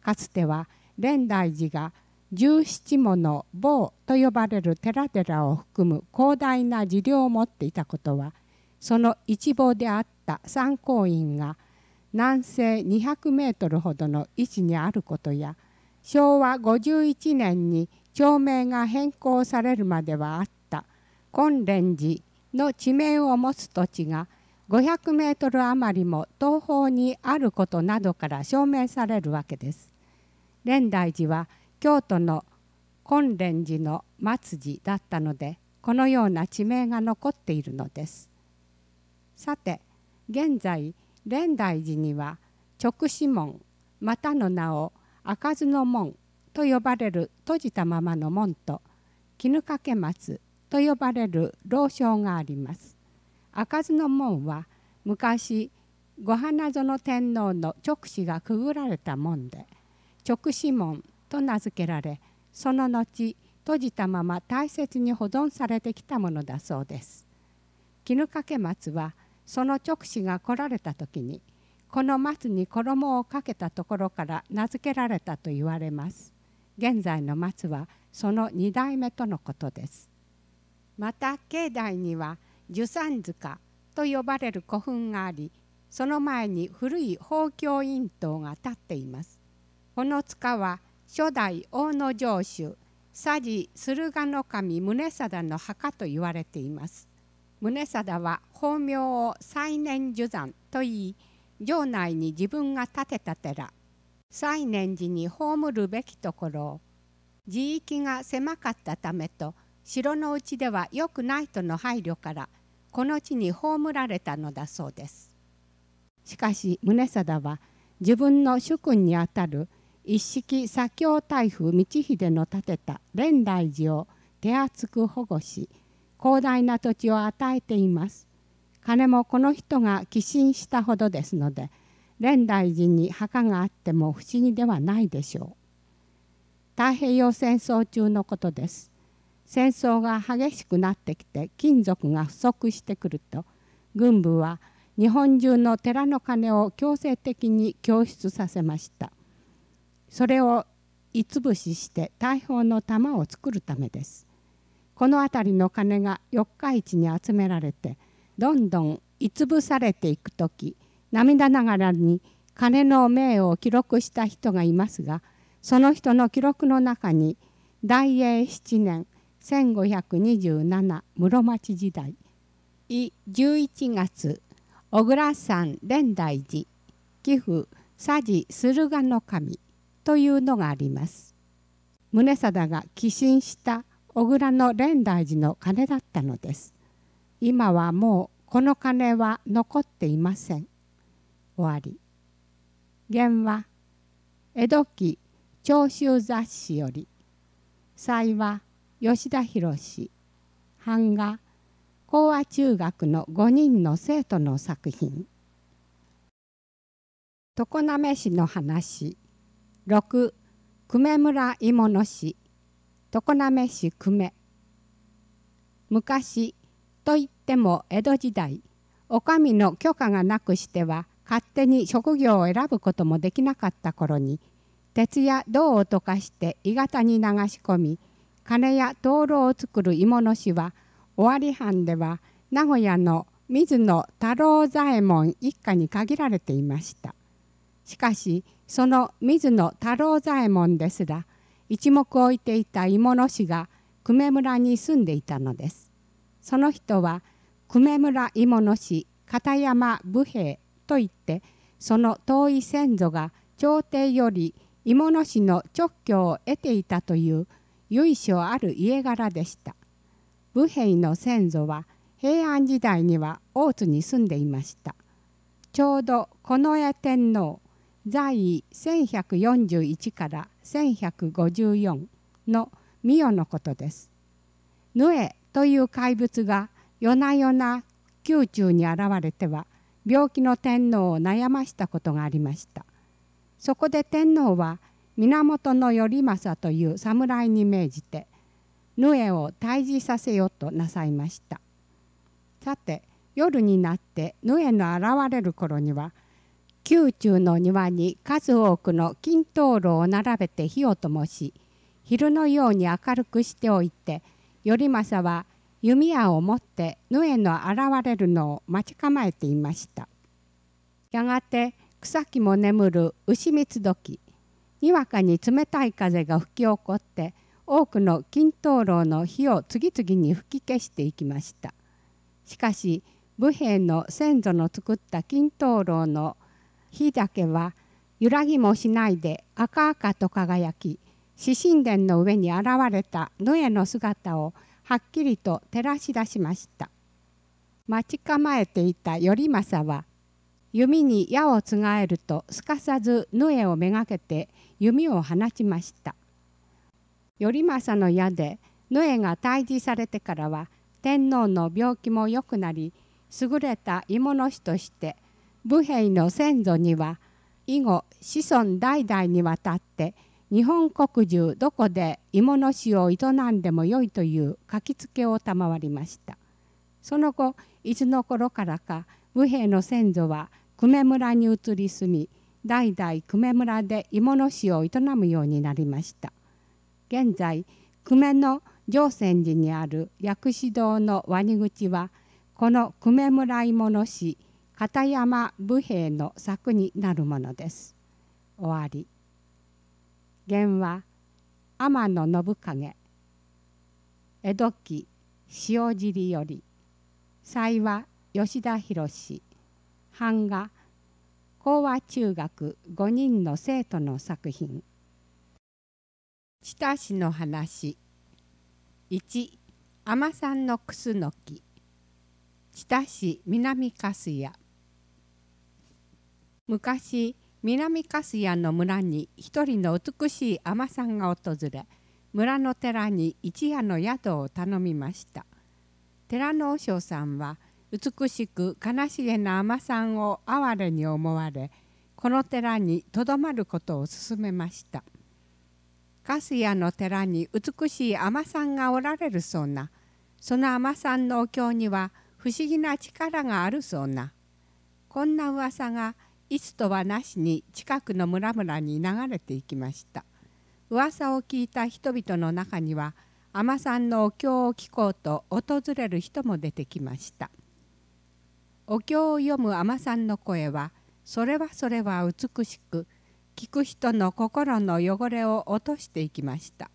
かつては蓮台寺が十七もの坊と呼ばれる寺々を含む広大な寺領を持っていたことはその一望であった三光院が南西200メートルほどの位置にあることや昭和51年に町名が変更されるまではあった金蓮寺の地名を持つ土地が500メートル余りも東方にあることなどから証明されるわけです。蓮台寺は京都の金蓮寺の末寺だったのでこのような地名が残っているのです。さて現在蓮台寺には直指門またの名を開かずの門と呼ばれる閉じたままの門と絹掛け松と呼ばれる老床があります。開かずの門は昔御花園天皇の直使がくぐられた門で直使門と名付けられその後閉じたまま大切に保存されてきたものだそうです。絹掛け松はその直使が来られた時にこの松に衣をかけたところから名付けられたと言われます。現在の松はその2代目とのことです。また境内には寿山塚と呼ばれる古墳がありその前に古い宝鏡院塔が建っています。この塚は初代大野城主佐治駿河守宗貞の墓と言われています。宗貞は法名を最年寿山といい城内に自分が建てた寺西念寺に葬るべきところ地域が狭かったためと城の内では良くないとの配慮からこの地に葬られたのだそうですしかし宗貞は自分の主君にあたる一式左京大夫道秀の建てた蓮大寺を手厚く保護し広大な土地を与えています金もこの人が寄進したほどですので蓮台寺に墓があっても不思議ではないでしょう太平洋戦争中のことです戦争が激しくなってきて金属が不足してくると軍部は日本中の寺の鐘を強制的に供出させましたそれをいつぶしして大砲の弾を作るためですこの辺りの鐘が四日市に集められてどんどんいつぶされていく時涙ながらに金の命を記録した人がいますがその人の記録の中に大英7年1527室町時代い11月小倉山蓮大寺寄付佐治駿河の神というのがあります宗貞が寄進した小倉の蓮大寺の鐘だったのです今はもうこの鐘は残っていません終わり原は江戸期長州雑誌より祭は吉田博版画講和中学の5人の生徒の作品常滑市の話6久米村芋野市常滑市久米昔といっても江戸時代お上の許可がなくしては勝手に職業を選ぶこともできなかった頃に鉄や銅を溶かして鋳型に流し込み金や灯籠を作る鋳物師は尾張藩では名古屋の水野太郎左衛門一家に限られていましたしかしその水野太郎左衛門ですら一目置いていた鋳物師が久米村に住んでいたのですその人は久米村鋳物師片山武兵といってその遠い先祖が朝廷より芋物師の直居を得ていたという由緒ある家柄でした武兵の先祖は平安時代には大津に住んでいましたちょうど近衛天皇在位1141から1154の御代のことですヌエという怪物が夜な夜な宮中に現れては病気の天皇を悩ましたことがありましたそこで天皇は源頼政という侍に命じてヌエを退治させようとなさいましたさて夜になってヌエの現れる頃には宮中の庭に数多くの金灯籠を並べて火を灯し昼のように明るくしておいて頼政は弓矢を持ってヌエの現れるのを待ち構えていましたやがて草木も眠る牛蜜時にわかに冷たい風が吹き起こって多くの金灯籠の火を次々に吹き消していきましたしかし武兵の先祖の作った金灯籠の火だけは揺らぎもしないで赤々と輝き獅神殿の上に現れた野への姿をはっきりと照らし出しました待ち構えていた頼政は弓に矢をつがえるとすかさず縫をめがけて弓を放ちました頼政の矢で縫が退治されてからは天皇の病気も良くなり優れた鋳物師として武兵の先祖には以後子孫代々にわたって日本国中どこで芋の市を営んでもよいという書きつけを賜りましたその後いつの頃からか武兵の先祖は久米村に移り住み代々久米村で芋の市を営むようになりました現在久米の上泉寺にある薬師堂のワニ口はこの久米村芋の市片山武兵の作になるものです終わり原は天野信景江戸期塩尻より幸は吉田博版画講和中学5人の生徒の作品知多市の話1海さんの楠ス知多市南粕屋昔南カスヤの村に一人の美しい海女さんが訪れ村の寺に一夜の宿を頼みました寺の和尚さんは美しく悲しげな海女さんを哀れに思われこの寺にとどまることを勧めましたカスヤの寺に美しい海女さんがおられるそうなその海女さんのお経には不思議な力があるそうなこんな噂がいつとはなしに近くの村々に流れていきました噂を聞いた人々の中には海さんのお経を聞こうと訪れる人も出てきましたお経を読む海さんの声はそれはそれは美しく聞く人の心の汚れを落としていきました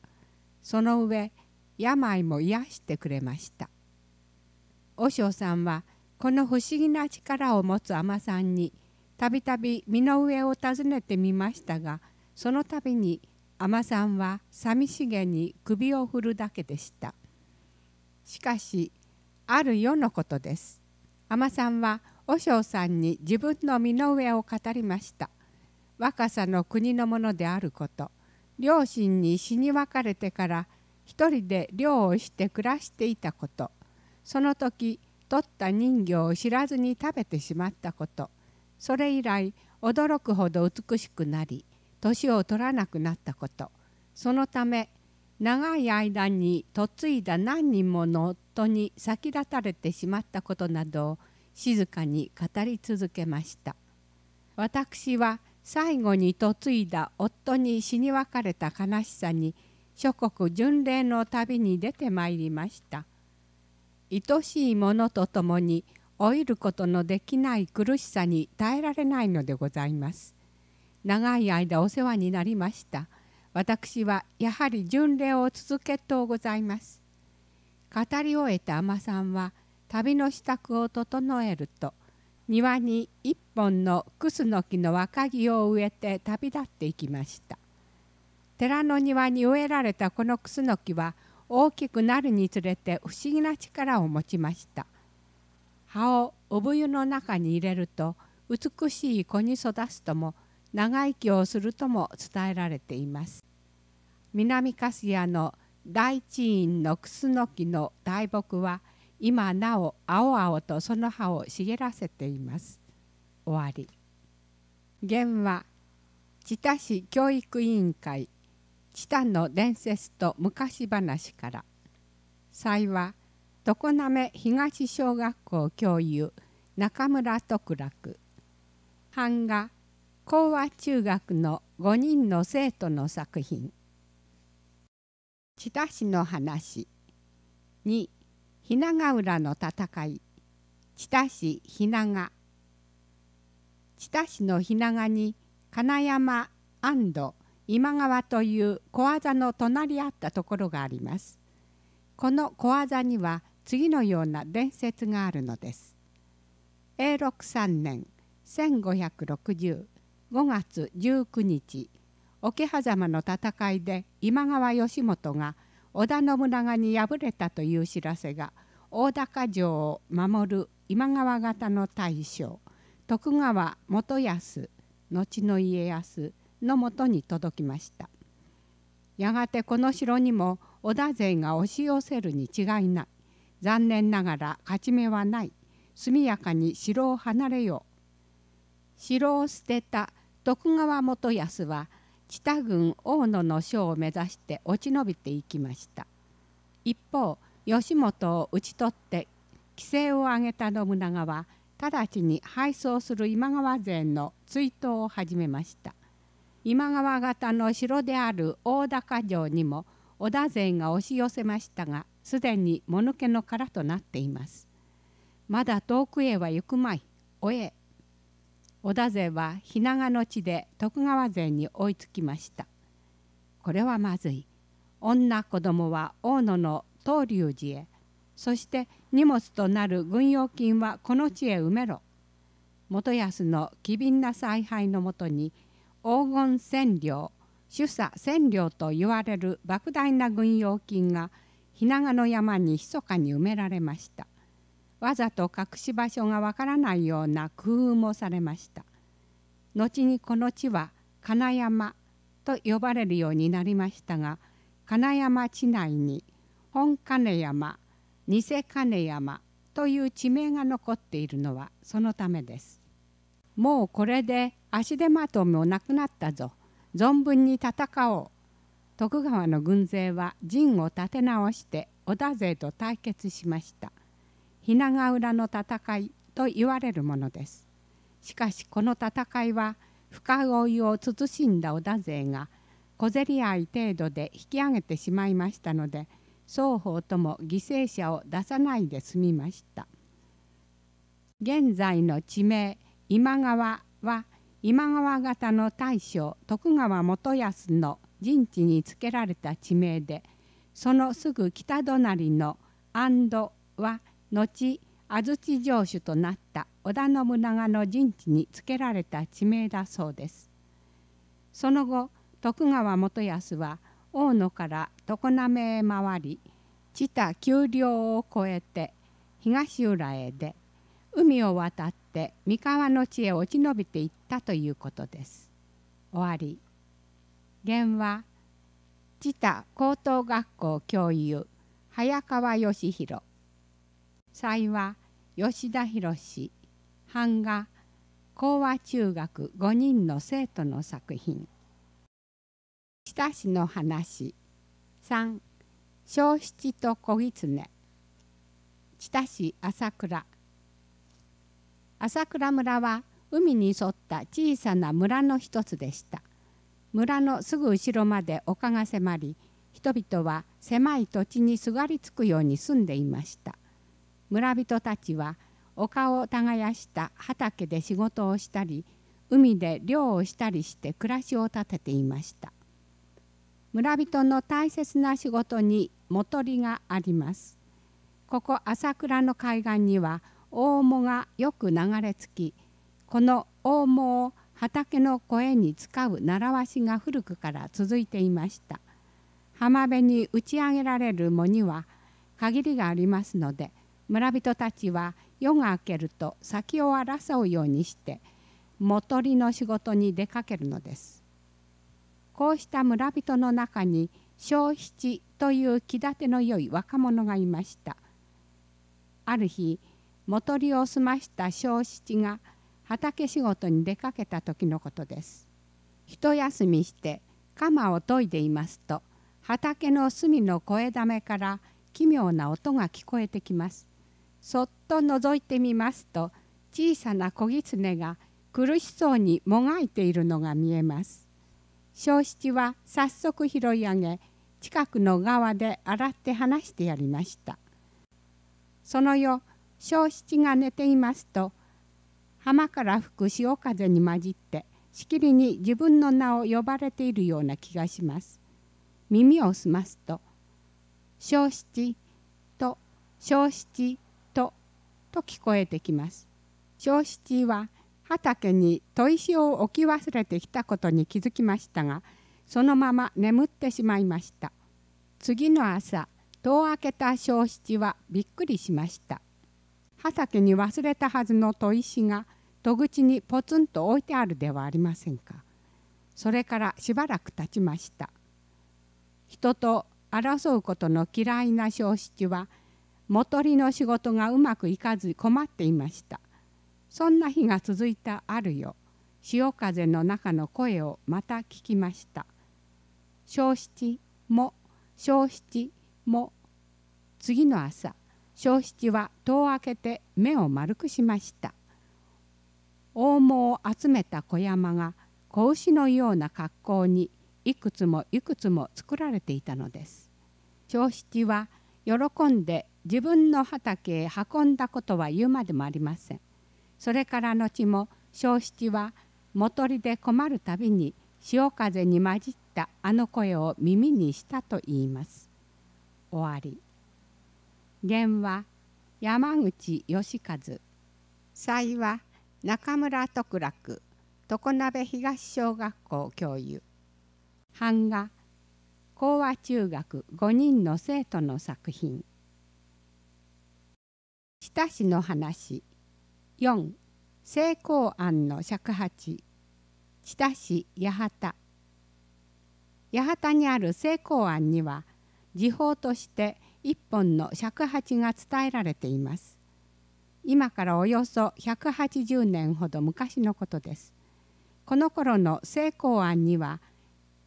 その上病も癒してくれました和尚さんはこの不思議な力を持つ海さんにたびたび身の上を訪ねてみましたがその度に女さんは寂しげに首を振るだけでしたしかしある世のことです尼さんは和尚さんに自分の身の上を語りました若さの国のものであること両親に死に別れてから一人で漁をして暮らしていたことその時取った人魚を知らずに食べてしまったことそれ以来驚くほど美しくなり年を取らなくなったことそのため長い間に嫁いだ何人もの夫に先立たれてしまったことなどを静かに語り続けました私は最後に嫁いだ夫に死に別れた悲しさに諸国巡礼の旅に出てまいりました愛しい者と共に老いることのできない苦しさに耐えられないのでございます。長い間お世話になりました。私はやはり巡礼を続けとうございます。語り終えた海女さんは旅の支度を整えると庭に一本のクスノキの若木を植えて旅立っていきました。寺の庭に植えられたこのクスノキは大きくなるにつれて不思議な力を持ちました。葉を産湯の中に入れると美しい子に育つとも長生きをするとも伝えられています南カスヤの大地院のクスノキの大木は今なお青々とその葉を茂らせています終わり原は知多市教育委員会知多の伝説と昔話から幸は「常滑東小学校教諭中村徳楽版画講和中学の5人の生徒の作品「千田市の話」2「雛永浦の戦い」「千田市雛永」千田市の雛永に金山安堵今川という小技の隣り合ったところがあります。この小技には次のような伝説があるのです。永禄3年1560 5月19日桶狭間の戦いで今川義元が織田信長に敗れたという知らせが大高城を守る今川方の大将徳川元康後の家康のもとに届きましたやがてこの城にも織田勢が押し寄せるに違いない残念ながら勝ち目はない速やかに城を離れよう城を捨てた徳川元康は北多郡大野の将を目指して落ち延びていきました一方吉本を討ち取って規制を上げた信長は直ちに敗走する今川勢の追悼を始めました今川方の城である大高城にも織田勢が押し寄せましたがすでにもぬけの殻となっています。まだ遠くへは行くまい、おえ。織田勢は日長の地で徳川勢に追いつきました。これはまずい。女子供は大野の東龍寺へ、そして荷物となる軍用金はこの地へ埋めろ。元康の機敏な采配のもとに黄金千両、主査千両と言われる莫大な軍用金がひなの山に密かに埋められましたわざと隠し場所がわからないような工夫もされました後にこの地は金山と呼ばれるようになりましたが金山地内に本金山偽金山という地名が残っているのはそのためですもうこれで足手まともなくなったぞ存分に戦おう徳川の軍勢は陣を立て直して織田勢と対決しました雛ヶ浦の戦いと言われるものですしかしこの戦いは深追いを慎んだ織田勢が小競り合い程度で引き上げてしまいましたので双方とも犠牲者を出さないで済みました現在の地名今川は今川方の大将徳川元康の「陣地につけられた地名でそのすぐ北隣の安堵は後安土城主となった織田信長の陣地につけられた地名だそうですその後徳川元康は大野から常滑へ回り知多丘陵を越えて東浦へで海を渡って三河の地へ落ち延びていったということです。終わり原は知多高等学校教諭早川義弘祭は吉田博版画講和中学5人の生徒の作品知多市の話3小七と小狐知多市朝倉朝倉村は海に沿った小さな村の一つでした村のすぐ後ろまで丘が迫り人々は狭い土地にすがりつくように住んでいました村人たちは丘を耕した畑で仕事をしたり海で漁をしたりして暮らしを立てていました村人の大切な仕事に元利がありますここ朝倉の海岸には大藻がよく流れ着きこの大藻を畑の声に使う習わしが古くから続いていました浜辺に打ち上げられる藻には限りがありますので村人たちは夜が明けると先を争うようにして藻取りの仕事に出かけるのですこうした村人の中に小七という気立ての良い若者がいましたある日もとりを済ました小七が畑仕事に出かけた時のことです一休みして鎌を研いでいますと畑の隅の声だめから奇妙な音が聞こえてきますそっと覗いてみますと小さな小狐が苦しそうにもがいているのが見えます小七は早速拾い上げ近くの川で洗って離してやりましたその夜小七が寝ていますと浜から吹く潮風に混じってしきりに自分の名を呼ばれているような気がします。耳を澄ますと「小七」と「小七」とと聞こえてきます。小七は畑に砥石を置き忘れてきたことに気づきましたがそのまま眠ってしまいました。次の朝戸を開けた小七はびっくりしました。畑に忘れたはずの砥石が戸口にポツンと置いてあるではありませんかそれからしばらく経ちました人と争うことの嫌いな小七はもとりの仕事がうまくいかず困っていましたそんな日が続いたある夜潮風の中の声をまた聞きました小七も小七も次の朝小七は戸を開けて目を丸くしました大毛を集めた小山が子牛のような格好にいくつもいくつも作られていたのです。長七は喜んで自分の畑へ運んだことは言うまでもありません。それから後も小七はもとりで困るたびに潮風に混じったあの声を耳にしたと言います。終わり。原は山口義和。幸は中村徳楽常鍋東小学校教諭版画講和中学5人の生徒の作品「親し市の話」4成功案の尺八知多市八幡八幡にある成功案には時報として一本の尺八が伝えられています今からおよそ180年ほど昔のことです。この頃の聖公庵には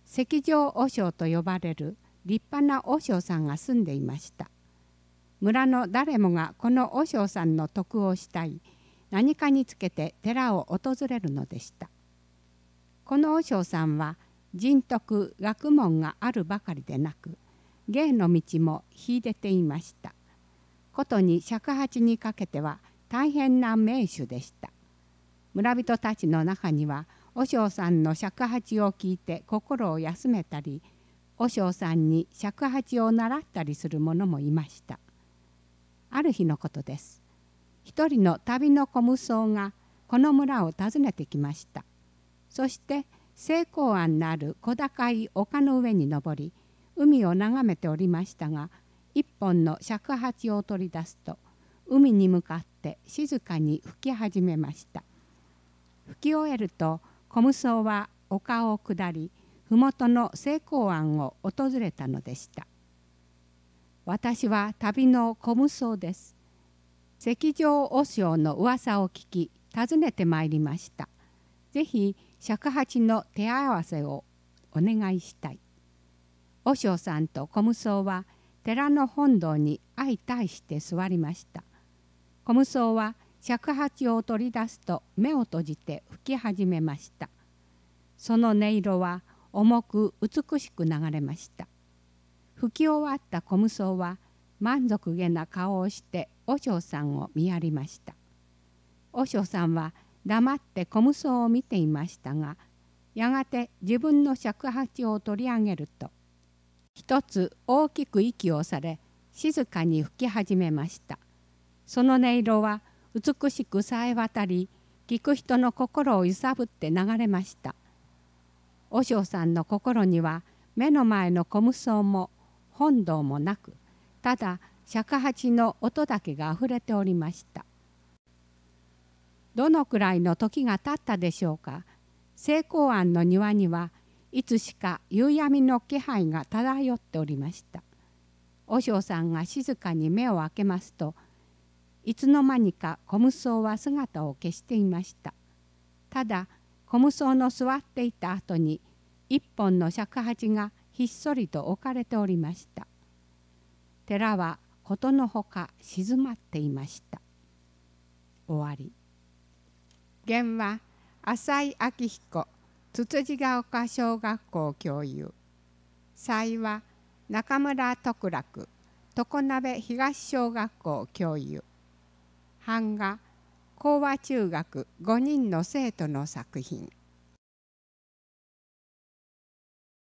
石上和尚と呼ばれる立派な和尚さんが住んでいました。村の誰もがこの和尚さんの徳をしたい何かにつけて寺を訪れるのでした。この和尚さんは人徳学問があるばかりでなく芸の道も秀でていました。ことに尺八にかけては大変な名手でした村人たちの中には和尚さんの尺八を聞いて心を休めたり和尚さんに尺八を習ったりする者もいましたある日のことです一人の旅の小無双がこの村を訪ねてきましたそして成功案のある小高い丘の上に登り海を眺めておりましたが一本の尺八を取り出すと海に向かって静かに吹き始めました吹き終えると小無双は丘を下り麓の成功庵を訪れたのでした私は旅の小無双です石上和尚の噂を聞き訪ねてまいりましたぜひ尺八の手合わせをお願いしたい和尚さんと小無双は寺の本堂に相対して座りました小無双は尺八を取り出すと目を閉じて吹き始めましたその音色は重く美しく流れました吹き終わった小無双は満足げな顔をして和尚さんを見やりました和尚さんは黙って小無双を見ていましたがやがて自分の尺八を取り上げると一つ大きく息をされ静かに吹き始めました「その音色は美しくさえ渡り聞く人の心を揺さぶって流れました和尚さんの心には目の前の虚無僧も本堂もなくただ尺八の音だけがあふれておりましたどのくらいの時が経ったでしょうか成功庵の庭にはいつしか夕闇の気配が漂っておりました和尚さんが静かに目を開けますといつの間にか小無双は姿を消していましたただ小無双の座っていた後に一本の尺八がひっそりと置かれておりました寺はことのほか静まっていました終わり現は浅井明彦つつじが丘小学校教諭祭は中村徳楽常鍋東小学校教諭版画講和中学5人の生徒の作品